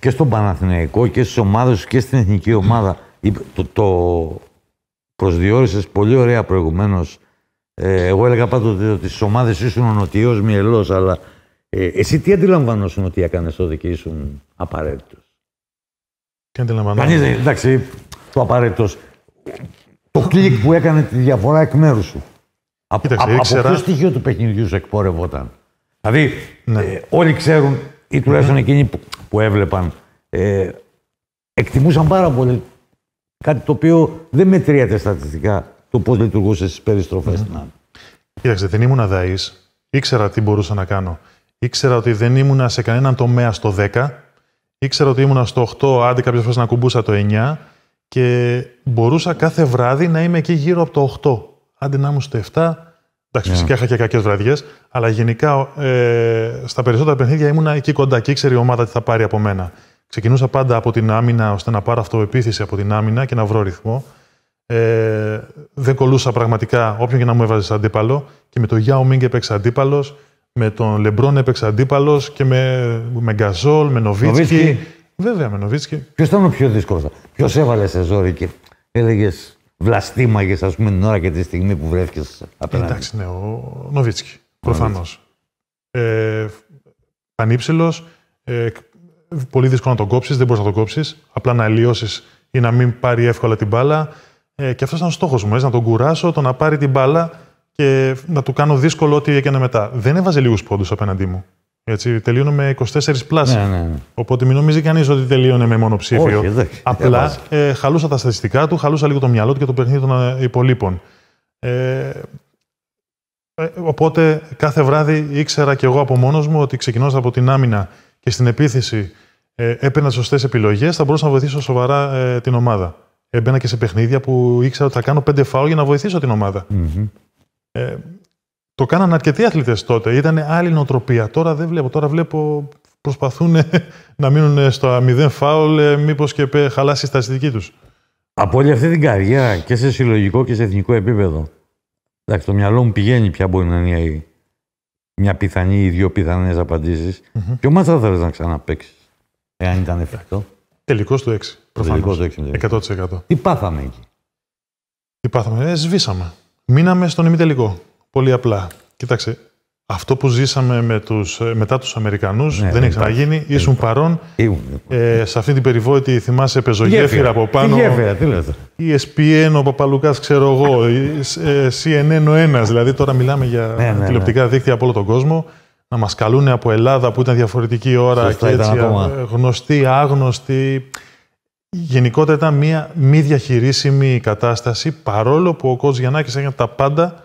και στον Παναθηναϊκό και στις ομάδες και στην εθνική ομάδα το, το προσδιορίσες πολύ ωραία προηγουμένως, ε, εγώ έλεγα πάντοτε ότι στις ομάδες ήσουν ο νοτιός μυελός, αλλά ε, εσύ τι αντιλαμβανόσουν ότι έκανες τότε και ήσουν απαραίτητος. Τι αντιλαμβανόσουν. Κανεί εντάξει, το απαραίτητος. Το κλικ που έκανε τη διαφορά εκ μέρους σου. Κοίταξε, από, ήξερα... από ποιο στοιχείο του παιχνιδιού σου εκπορευόταν. Δηλαδή, ναι. ε, όλοι ξέρουν, ή τουλάχιστον ναι. εκείνοι που, έβλεπαν, ε, εκτιμούσαν πάρα πολύ κάτι το οποίο δεν μετρίαται στατιστικά το πώς λειτουργούσες στις περιστροφές mm. Ναι. στην Κοίταξε, δεν ήμουν αδαής. Ήξερα τι μπορούσα να κάνω. Ήξερα ότι δεν ήμουν σε κανέναν τομέα στο 10. Ήξερα ότι ήμουν στο 8, άντε κάποιες φορές να κουμπούσα το 9. Και μπορούσα κάθε βράδυ να είμαι εκεί γύρω από το 8. Άντε να ήμουν στο 7, Εντάξει, ναι. φυσικά είχα και κακές βραδιές, αλλά γενικά ε, στα περισσότερα παιχνίδια ήμουνα εκεί κοντά και ήξερε η ομάδα τι θα πάρει από μένα. Ξεκινούσα πάντα από την άμυνα, ώστε να πάρω αυτοεπίθεση από την άμυνα και να βρω ρυθμό. Ε, δεν κολούσα πραγματικά όποιον και να μου έβαζε αντίπαλο. Και με τον Γιάο Μίνγκ έπαιξα αντίπαλος, με τον Λεμπρόν έπαιξα αντίπαλος και με, με Γκαζόλ, με Νοβίτσκι. Βέβαια, με Νοβίτσκι. Ποιος ήταν ο πιο δύσκολος, Ποιος έβαλε σε ζόρι και έλεγες βλαστήμαγες, ας πούμε, την ώρα και τη στιγμή που βρέθηκες απέναντι. Εντάξει, ναι, ο Νοβίτσκι. Προφανώς. Ε, Ε, πολύ δύσκολο να τον κόψεις, δεν μπορείς να τον κόψεις. Απλά να αλλοιώσεις ή να μην πάρει εύκολα την μπάλα. Ε, και αυτός ήταν ο στόχος μου. Έτσι, να τον κουράσω, το να πάρει την μπάλα και να του κάνω δύσκολο ό,τι έκανε μετά. Δεν έβαζε λίγους πόντους απέναντί μου. Έτσι, τελείωνε με 24 πλάσια. Ναι, ναι, ναι. Οπότε μην νομίζει κανείς ότι τελείωνε με μόνο Όχι, Απλά ε, χαλούσα τα στατιστικά του, χαλούσα λίγο το μυαλό του και το παιχνίδι των ε, υπολείπων. Ε, ε, οπότε κάθε βράδυ ήξερα κι εγώ από μόνος μου ότι ξεκινώντας από την άμυνα και στην επίθεση ε, έπαιρνα τις σωστές επιλογές, θα μπορούσα να βοηθήσω σοβαρά ε, την ομάδα. Έμπαινα και σε παιχνίδια που ήξερα ότι θα κάνω πέντε φάου για να βοηθήσω την ομαδα mm-hmm. Το κάνανε αρκετοί αθλητές τότε. Ήταν άλλη νοοτροπία. Τώρα δεν βλέπω. Τώρα βλέπω προσπαθούν ε, να μείνουν στο μηδέν φάουλ, ε, μήπως και χαλάσει η στατιστική τους. Από όλη αυτή την καριέρα και σε συλλογικό και σε εθνικό επίπεδο. Εντάξει, το μυαλό μου πηγαίνει ποια μπορεί να είναι μια πιθανή ή δύο πιθανές απαντήσεις. Mm-hmm. Ποιο μάτσα θα θέλει να ξαναπέξεις, εάν ήταν εφικτό. Τελικός του 6. Προφανώ. 100%. Τι πάθαμε εκεί. Τι πάθαμε. Ε, σβήσαμε. Μείναμε στον ημιτελικό. Πολύ απλά. Κοίταξε, αυτό που ζήσαμε με τους, ε, μετά τους Αμερικανούς ναι, δεν ναι, έχει ξαναγίνει. Ναι, Ήσουν παρόν ε, σε αυτή την περιβόητη, θυμάσαι, πεζογέφυρα από πάνω. Γέφυρα, τι λέτε. ESPN, ε ο Παπαλουκάς, ξέρω εγώ, ε, CNN ο ένας. Δηλαδή τώρα μιλάμε για ναι, τηλεοπτικά δίκτυα από όλο τον κόσμο. Να μας καλούν από Ελλάδα που ήταν διαφορετική ώρα και έτσι, γνωστοί, άγνωστοι. Γενικότερα μια μη διαχειρίσιμη κατάσταση παρόλο που ο Κότς Γιαννάκης έκανε τα πάντα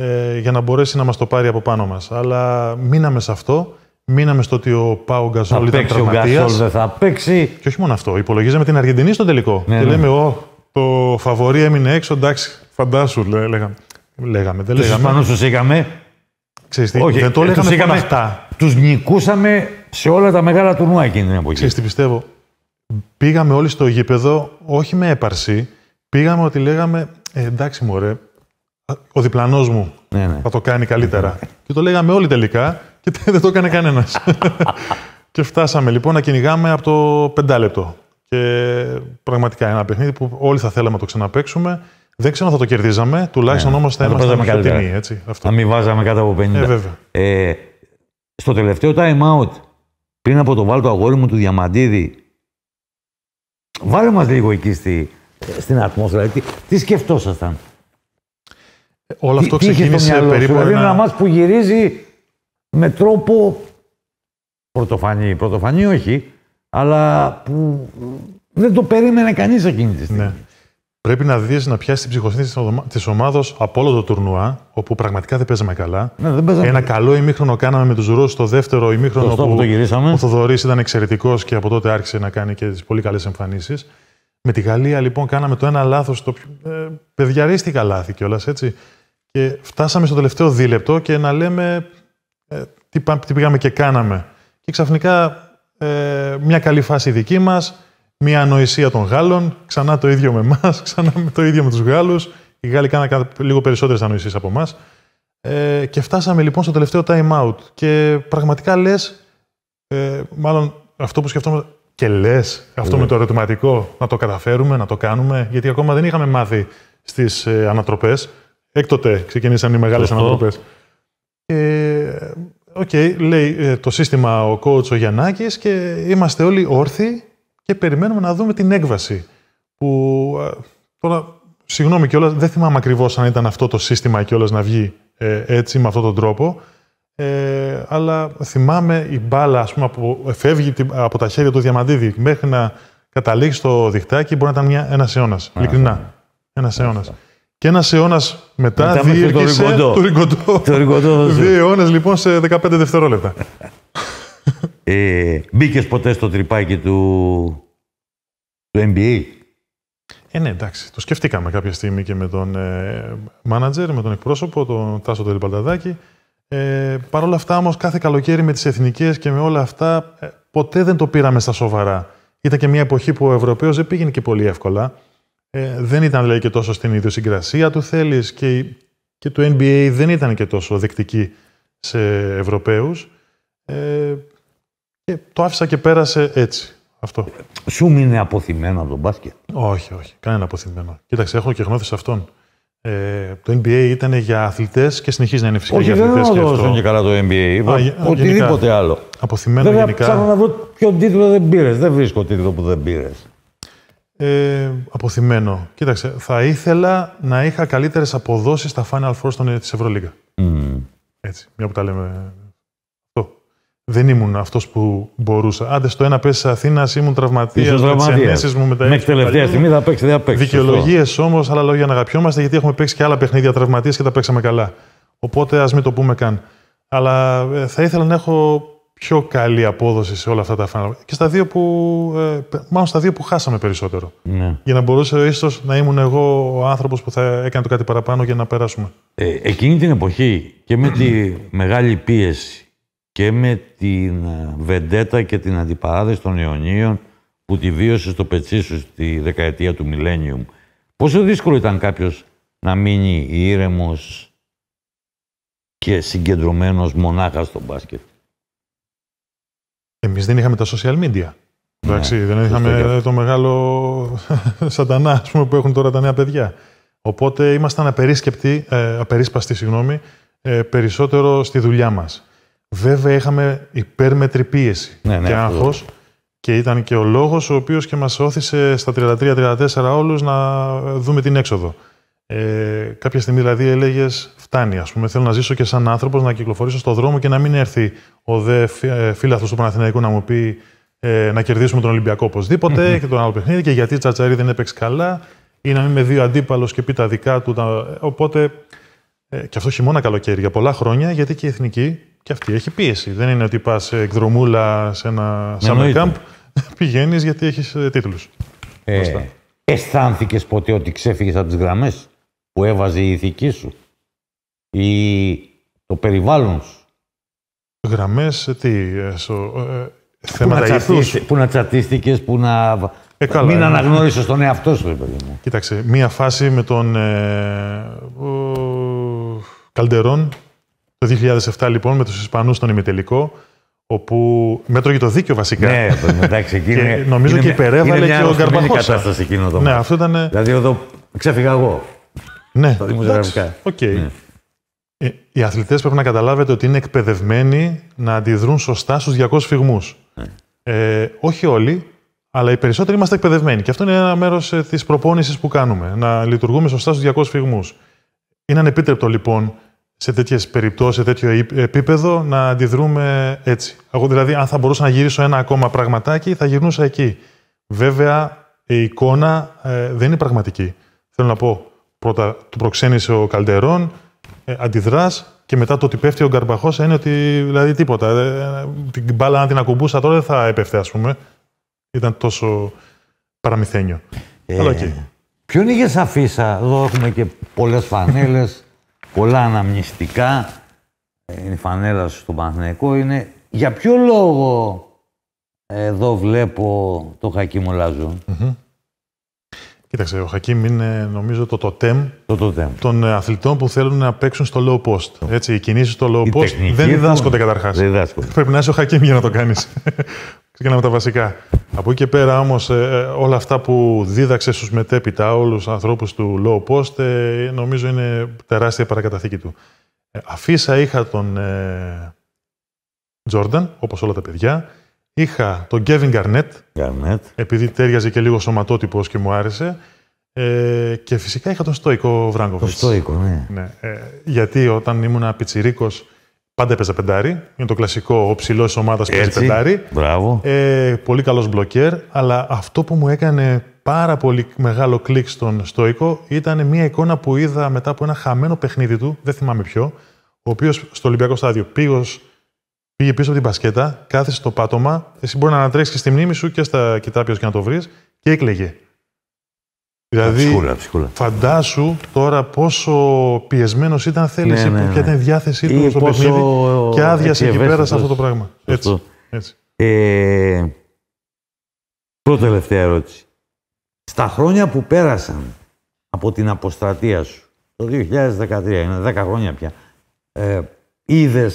ε, για να μπορέσει να μας το πάρει από πάνω μας. Αλλά μείναμε σε αυτό. Μείναμε στο ότι ο Πάου Γκασόλ ήταν τραυματίας. Ο δεν θα παίξει. Και όχι μόνο αυτό. Υπολογίζαμε την Αργεντινή στο τελικό. Ναι, και ναι. λέμε, ο, το φαβορή έμεινε έξω. Εντάξει, φαντάσου, λέγαμε. Λέγαμε, δεν τους λέγαμε. Πάνω τους είχαμε. Ξέρεις τι, όχι, δεν το ε, λέγαμε είχαμε, αυτά. Τους νικούσαμε σε όλα τα μεγάλα τουρνουά εκείνη την εποχή. Ξέρεις τι πιστεύω. Πήγαμε όλοι στο γήπεδο, όχι με έπαρση. Πήγαμε ότι λέγαμε, ε, εντάξει μωρέ, ο διπλανός μου ναι, ναι. θα το κάνει καλύτερα. και το λέγαμε όλοι τελικά και δεν το έκανε κανένας. και φτάσαμε λοιπόν να κυνηγάμε από το πεντάλεπτο. Και πραγματικά ένα παιχνίδι που όλοι θα θέλαμε να το ξαναπέξουμε. Δεν ξέρω αν θα το κερδίζαμε, τουλάχιστον όμω ναι. θα ήμασταν καλύτεροι. Έτσι, αυτό. Να μην βάζαμε κάτω από 50. Ε, ε, στο τελευταίο time out, πριν από το βάλω το αγόρι μου του Διαμαντίδη, βάλε μας λίγο εκεί στη, στην ατμόσφαιρα. Τι, τι σκεφτόσασταν. Όλο αυτό ξεκίνησε περίπου. Σου, δηλαδή ένα... ένα που γυρίζει με τρόπο πρωτοφανή, πρωτοφανή όχι, αλλά που δεν το περίμενε κανείς εκείνη τη στιγμή. Ναι. Πρέπει να δεις να πιάσει την ψυχοσύνη της ομάδα από όλο το τουρνουά, όπου πραγματικά δεν παίζαμε καλά. Ναι, δεν παίζαμε... Ένα καλό ημίχρονο κάναμε με τους Ρώσους, το δεύτερο ημίχρονο που, το γυρίσαμε. ο Θοδωρής ήταν εξαιρετικός και από τότε άρχισε να κάνει και τις πολύ καλές εμφανίσεις. Με τη Γαλλία λοιπόν κάναμε το ένα λάθος, το πιο. Ε, παιδιαρίστηκα λάθη κιόλας έτσι. Και φτάσαμε στο τελευταίο δίλεπτο και να λέμε ε, τι, πήγαμε και κάναμε. Και ξαφνικά ε, μια καλή φάση δική μας, μια ανοησία των Γάλλων, ξανά το ίδιο με εμάς, ξανά το ίδιο με τους Γάλλους. Οι Γάλλοι κάναν λίγο περισσότερες ανοησίες από εμάς. Ε, και φτάσαμε λοιπόν στο τελευταίο time out. Και πραγματικά λες, ε, μάλλον αυτό που σκεφτόμαστε, και λες, αυτό ναι. με το ερωτηματικό, να το καταφέρουμε, να το κάνουμε, γιατί ακόμα δεν είχαμε μάθει στις ε, ανατροπές. Έκτοτε ξεκίνησαν οι μεγάλες ανατροπέ. Ε, okay, λέει το σύστημα ο coach ο Γιαννάκης και είμαστε όλοι όρθιοι και περιμένουμε να δούμε την έκβαση. Που ε, τώρα, συγγνώμη κιόλας, δεν θυμάμαι ακριβώς αν ήταν αυτό το σύστημα κιόλας να βγει ε, έτσι, με αυτόν τον τρόπο. Ε, αλλά θυμάμαι η μπάλα ας πούμε, που φεύγει από τα χέρια του Διαμαντίδη μέχρι να καταλήξει στο διχτάκι μπορεί να ήταν μια, ένας ειλικρινά. Ένας αιώνας. Και ένας αιώνας μετά, μετά διήρκησε το ρηγκοντό. Το ρηγκοντό. Δύο αιώνες λοιπόν σε 15 δευτερόλεπτα. ε, Μπήκες ποτέ στο τρυπάκι του, του NBA. Ε, ναι, εντάξει. Το σκεφτήκαμε κάποια στιγμή και με τον ε, μάνατζερ, με τον εκπρόσωπο, τον Τάσο Τελπανταδάκη. Ε, Παρ' όλα αυτά όμως, κάθε καλοκαίρι με τις εθνικές και με όλα αυτά ε, ποτέ δεν το πήραμε στα σοβαρά. Ήταν και μια εποχή που ο Ευρωπαίος δεν πήγαινε και πολύ εύκολα ε, δεν ήταν λέει, και τόσο στην ιδιοσυγκρασία του θέλεις και, και το NBA δεν ήταν και τόσο δεκτική σε Ευρωπαίους. Ε, και το άφησα και πέρασε έτσι. Αυτό. Σου είναι αποθυμένο από τον μπάσκετ. Όχι, όχι. Κανένα αποθυμένο. Κοίταξε, έχω και γνώση σε αυτόν. Ε, το NBA ήταν για αθλητές και συνεχίζει να είναι φυσικά Όχι, για αθλητέ. Όχι, δεν είναι και καλά το NBA. οτιδήποτε γενικά, άλλο. Αποθυμένο Βέβαια, γενικά. Ψάχνω να δω ποιο τίτλο δεν πήρες. Δεν βρίσκω τίτλο που δεν πήρες. Ε, αποθυμένο. Κοίταξε, θα ήθελα να είχα καλύτερες αποδόσεις στα Final Four ε, της Ευρωλίγα. Mm. Έτσι, μια που τα λέμε. Αυτό. Δεν ήμουν αυτός που μπορούσα. Άντε στο ένα πέσει Αθήνα, ήμουν τραυματίας. τι Μέχρι τελευταία στιγμή θα παίξει, θα παίξει. Δικαιολογίε όμως, άλλα λόγια να αγαπιόμαστε, γιατί έχουμε παίξει και άλλα παιχνίδια τραυματίε και τα παίξαμε καλά. Οπότε ας μην το πούμε καν. Αλλά ε, θα ήθελα να έχω πιο καλή απόδοση σε όλα αυτά τα φάνα Και στα δύο που, ε, μάλλον στα δύο που χάσαμε περισσότερο. Ναι. Για να μπορούσε ίσως να ήμουν εγώ ο άνθρωπος που θα έκανε το κάτι παραπάνω για να περάσουμε. Ε, εκείνη την εποχή και με τη μεγάλη πίεση και με την ε, βεντέτα και την αντιπαράδεση των αιωνίων που τη βίωσε στο πετσί στη δεκαετία του Millennium. Πόσο δύσκολο ήταν κάποιος να μείνει ήρεμος και συγκεντρωμένος μονάχα στο μπάσκετ. Εμείς δεν είχαμε τα social media. Ναι, Εντάξει, δεν είχαμε το μεγάλο σατανά που έχουν τώρα τα νέα παιδιά. Οπότε ήμασταν απερίσκεπτοι, ε, απερίσπαστοι συγγνώμη, ε, περισσότερο στη δουλειά μας. Βέβαια είχαμε υπέρμετρη πίεση ναι, ναι, και άγχο. και ήταν και ο λόγος ο οποίος και μας όθησε στα 33-34 όλους να δούμε την έξοδο. Ε, κάποια στιγμή δηλαδή έλεγες φτάνει, ας πούμε. Θέλω να ζήσω και σαν άνθρωπος να κυκλοφορήσω στον δρόμο και να μην έρθει ο δε ε, φίλαθρο του Παναθηναϊκού να μου πει ε, να κερδίσουμε τον Ολυμπιακό οπωσδήποτε και τον άλλο παιχνίδι και γιατί Τσατσαρή δεν έπαιξε καλά ή να μην με δύο αντίπαλος και πει τα δικά του. Ε, οπότε. Ε, και αυτό χειμώνα καλοκαίρι για πολλά χρόνια, γιατί και η εθνική και αυτή έχει πίεση. Δεν είναι ότι πας εκδρομούλα σε ένα summer camp. Πηγαίνεις γιατί έχεις τίτλους. Ε, Αισθάνθηκες ποτέ ότι ξέφυγες από τις γραμμές που έβαζε η ηθική σου ή το περιβάλλον σου. Γραμμές, ε, τι, ε, ε, θέματα που να ηθούς. Που να τσατίστηκες, που να... Μην αναγνώρισε τον εαυτό σου, παιδί μου. Κοίταξε, μία φάση με τον ε, το 2007 λοιπόν, με τους Ισπανούς στον ημιτελικό, όπου μέτρωγε το δίκιο βασικά. Ναι, εντάξει, εκεί Νομίζω και υπερέβαλε και ο Γκαρμπαχώσα. Είναι κατάσταση εκείνο το Ναι, αυτό ήταν... Δηλαδή εδώ ξέφυγα εγώ. Ναι, εντάξει, οκ. Okay. Ναι. Ε, οι αθλητές πρέπει να καταλάβετε ότι είναι εκπαιδευμένοι να αντιδρούν σωστά στους 200 φυγμούς. Ναι. Ε, όχι όλοι, αλλά οι περισσότεροι είμαστε εκπαιδευμένοι. Και αυτό είναι ένα μέρος ε, της προπόνησης που κάνουμε. Να λειτουργούμε σωστά στους 200 φυγμούς. Είναι ανεπίτρεπτο λοιπόν σε τέτοιες περιπτώσεις, σε τέτοιο επίπεδο, να αντιδρούμε έτσι. Εγώ δηλαδή, αν θα μπορούσα να γυρίσω ένα ακόμα πραγματάκι, θα γυρνούσα εκεί. Βέβαια, η εικόνα ε, δεν είναι πραγματική. Θέλω να πω, πρώτα, του προξένησε ο Καλτερών, ε, αντιδράς και μετά το ότι πέφτει ο Γκαρμπαχώσα είναι ότι δηλαδή τίποτα. Ε, την μπάλα, αν την ακουμπούσα τώρα, δεν θα έπεφτε, ας πούμε. Ήταν τόσο παραμυθένιο. Ε, Αλλά Ποιον είχες αφήσα, εδώ έχουμε και πολλές φανέλες, πολλά αναμνηστικά. Η φανέλα σου στον είναι για ποιο λόγο εδώ βλέπω το χακιμο Λαζούν. Λαζόν. Κοίταξε, ο Χακίμ είναι νομίζω το τοτέμ, το των ε, αθλητών που θέλουν να παίξουν στο low post. Έτσι, οι κινήσεις στο low post δεν διδάσκονται καταρχάς. Πρέπει να είσαι ο Χακίμ για να το κάνεις. Ξεκινάμε τα βασικά. Από εκεί και πέρα όμως, ε, ε, όλα αυτά που δίδαξε στους μετέπειτα, όλους τους ανθρώπους του low post, νομίζω είναι τεράστια παρακαταθήκη του. Αφήσα είχα τον Τζόρνταν, όπως όλα τα παιδιά. Είχα τον Κέβιν Γκαρνέτ, επειδή τέριαζε και λίγο σωματότυπος και μου άρεσε. Ε, και φυσικά είχα τον Στόικο Βράγκοβιτ. Τον Στόικο, ναι. ναι. Ε, γιατί όταν ήμουν πιτσιρίκος, πάντα έπαιζα πεντάρι. Είναι το κλασικό, ο ψηλός της ομάδας παίζει πεντάρι. Μπράβο. Ε, πολύ καλός μπλοκέρ. Αλλά αυτό που μου έκανε πάρα πολύ μεγάλο κλικ στον Στόικο ήταν μια εικόνα που είδα μετά από ένα χαμένο παιχνίδι του, δεν θυμάμαι ποιο, ο οποίος στο Ολυμπιακό Στάδιο πήγε Πήγε πίσω από την πασκέτα, κάθεσε στο πάτωμα. Εσύ μπορεί να ανατρέξεις και στη μνήμη σου και στα κοιτάπια και να το βρεις και έκλαιγε. Δηλαδή, φαντάσου τώρα πόσο πιεσμένος ήταν θέληση, ναι, ναι, ναι. ποια ναι. ήταν η διάθεσή του στο και άδειασε εκεί πέρα αυτό το πράγμα. Έτσι. Έτσι. Ε, πρώτη τελευταία ερώτηση. Στα χρόνια που πέρασαν από την αποστρατεία σου, το 2013, είναι 10 χρόνια πια, ε, είδες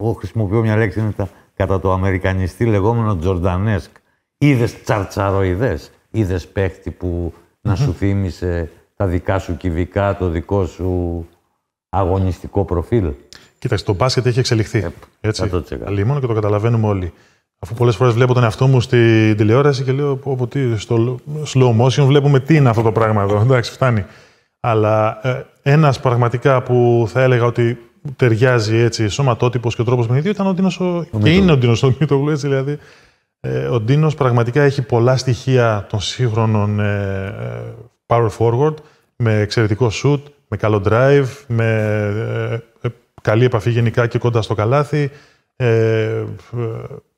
εγώ χρησιμοποιώ μια λέξη είναι τα, κατά το αμερικανιστή λεγόμενο τζορντανέσκ. Είδες τσαρτσαροειδές. Είδες παίχτη που να σου θύμισε τα δικά σου κυβικά, το δικό σου αγωνιστικό προφίλ. Κοίταξε, το μπάσκετ έχει εξελιχθεί. Yep, ε, έτσι. μόνο και το καταλαβαίνουμε όλοι. Αφού πολλές φορές βλέπω τον εαυτό μου στην τηλεόραση και λέω: τι, στο slow motion βλέπουμε τι είναι αυτό το πράγμα εδώ. Εντάξει, φτάνει. Αλλά ε, ένας πραγματικά που θα έλεγα ότι ταιριάζει έτσι σωματότυπος και ο τρόπος παιχνιδιού ήταν ο Ντίνος. Ο... Και είναι ο Ντίνος ο Μίτογλου, έτσι δηλαδή. Ε, ο Ντίνος πραγματικά έχει πολλά στοιχεία των σύγχρονων ε, ε, power forward με εξαιρετικό shoot, με καλό drive, με ε, καλή επαφή γενικά και κοντά στο καλάθι.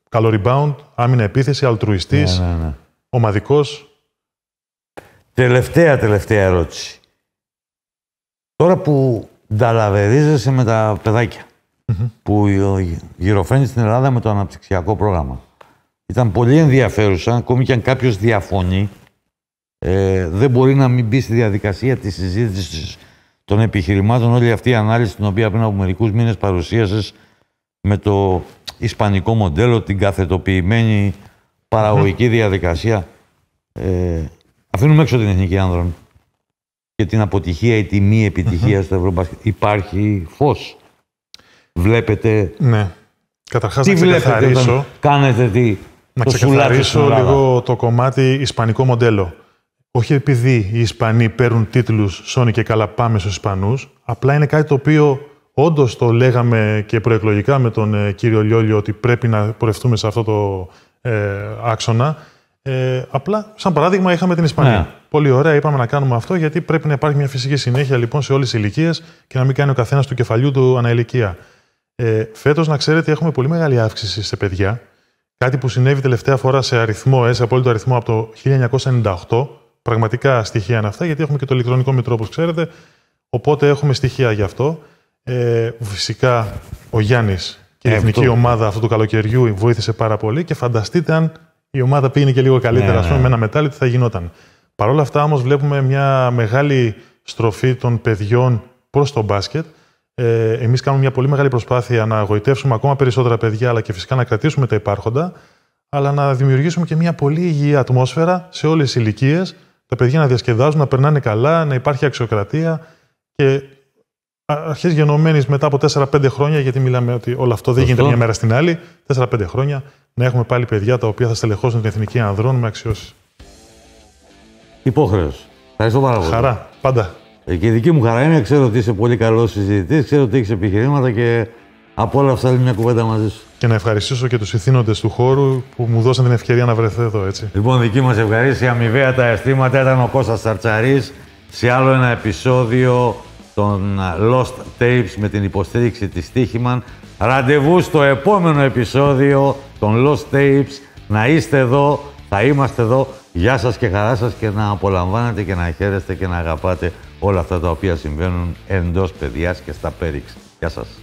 καλό rebound, άμυνα επίθεση, αλτρουιστής, ναι, ναι, ναι, ομαδικός. Τελευταία, τελευταία ερώτηση. Τώρα που Νταλαβερίζεσαι με τα παιδάκια mm-hmm. που γυροφαίνει στην Ελλάδα με το αναπτυξιακό πρόγραμμα. Ήταν πολύ ενδιαφέρουσα, ακόμη και αν κάποιος διαφωνεί, ε, δεν μπορεί να μην μπει στη διαδικασία της συζήτησης των επιχειρημάτων όλη αυτή η ανάλυση την οποία πριν από μερικούς μήνες παρουσίασες με το ισπανικό μοντέλο, την καθετοποιημένη παραγωγική διαδικασία. Ε, αφήνουμε έξω την εθνική άνδρων και την αποτυχία ή τη μη επιτυχία mm-hmm. στο Υπάρχει φως. Βλέπετε. Ναι. Καταρχάς, να ξεκαθαρίσω. κάνετε Να ξεκαθαρίσω λίγο το κομμάτι ισπανικό μοντέλο. Όχι επειδή οι Ισπανοί παίρνουν τίτλους «Σώνει και καλά πάμε στους Ισπανούς, απλά είναι κάτι το οποίο όντως το λέγαμε και προεκλογικά με τον ε, κύριο Λιόλιο ότι πρέπει να πορευτούμε σε αυτό το ε, άξονα. Ε, απλά, σαν παράδειγμα, είχαμε την Ισπανία. Ναι. Πολύ ωραία, είπαμε να κάνουμε αυτό, γιατί πρέπει να υπάρχει μια φυσική συνέχεια λοιπόν σε όλες τις ηλικίες και να μην κάνει ο καθένας του κεφαλιού του αναηλικία. Ε, Φέτος, να ξέρετε, έχουμε πολύ μεγάλη αύξηση σε παιδιά. Κάτι που συνέβη τελευταία φορά σε αριθμό, ε, σε απόλυτο αριθμό από το 1998. Πραγματικά στοιχεία είναι αυτά, γιατί έχουμε και το ηλεκτρονικό μητρό, όπως ξέρετε. Οπότε έχουμε στοιχεία γι' αυτό. Ε, φυσικά, ο Γιάννης και η ε, εθνική ομάδα αυτού του καλοκαιριού βοήθησε πάρα πολύ και φανταστείτε αν η ομάδα πήγαινε και λίγο καλύτερα, ναι, ας πούμε, ναι. με ένα μετάλλι, τι θα γινόταν. Παρ' όλα αυτά όμως βλέπουμε μια μεγάλη στροφή των παιδιών προς το μπάσκετ. Ε, Εμείς κάνουμε μια πολύ μεγάλη προσπάθεια να αγωητεύσουμε ακόμα περισσότερα παιδιά, αλλά και φυσικά να κρατήσουμε τα υπάρχοντα, αλλά να δημιουργήσουμε και μια πολύ υγιή ατμόσφαιρα σε όλες τις ηλικίες, τα παιδιά να διασκεδάζουν, να περνάνε καλά, να υπάρχει αξιοκρατία και αρχές γενομένης μετά από 4-5 χρόνια, γιατί μιλάμε ότι όλο αυτό δεν γίνεται μια μέρα στην άλλη, 4-5 χρόνια να έχουμε πάλι παιδιά τα οποία θα στελεχώσουν την εθνική ανδρών με αξιώσεις. Υπόχρεος. Ευχαριστώ πάρα πολύ. Χαρά, πάντα. Ε, και η δική μου χαρά είναι, ξέρω ότι είσαι πολύ καλός συζητητής, ξέρω ότι έχεις επιχειρήματα και από όλα αυτά είναι μια κουβέντα μαζί σου. Και να ευχαριστήσω και τους ηθήνοντες του χώρου που μου δώσαν την ευκαιρία να βρεθώ εδώ, έτσι. Λοιπόν, δική μας ευχαρίστηση, αμοιβαία τα αισθήματα ήταν ο Κώστας Σαρτσαρή σε άλλο ένα επεισόδιο των Lost Tapes με την υποστήριξη της Τύχημαν. Ραντεβού στο επόμενο επεισόδιο των Lost Tapes. Να είστε εδώ, θα είμαστε εδώ. Γεια σας και χαρά σας και να απολαμβάνετε και να χαίρεστε και να αγαπάτε όλα αυτά τα οποία συμβαίνουν εντός παιδιάς και στα πέριξ. Γεια σας.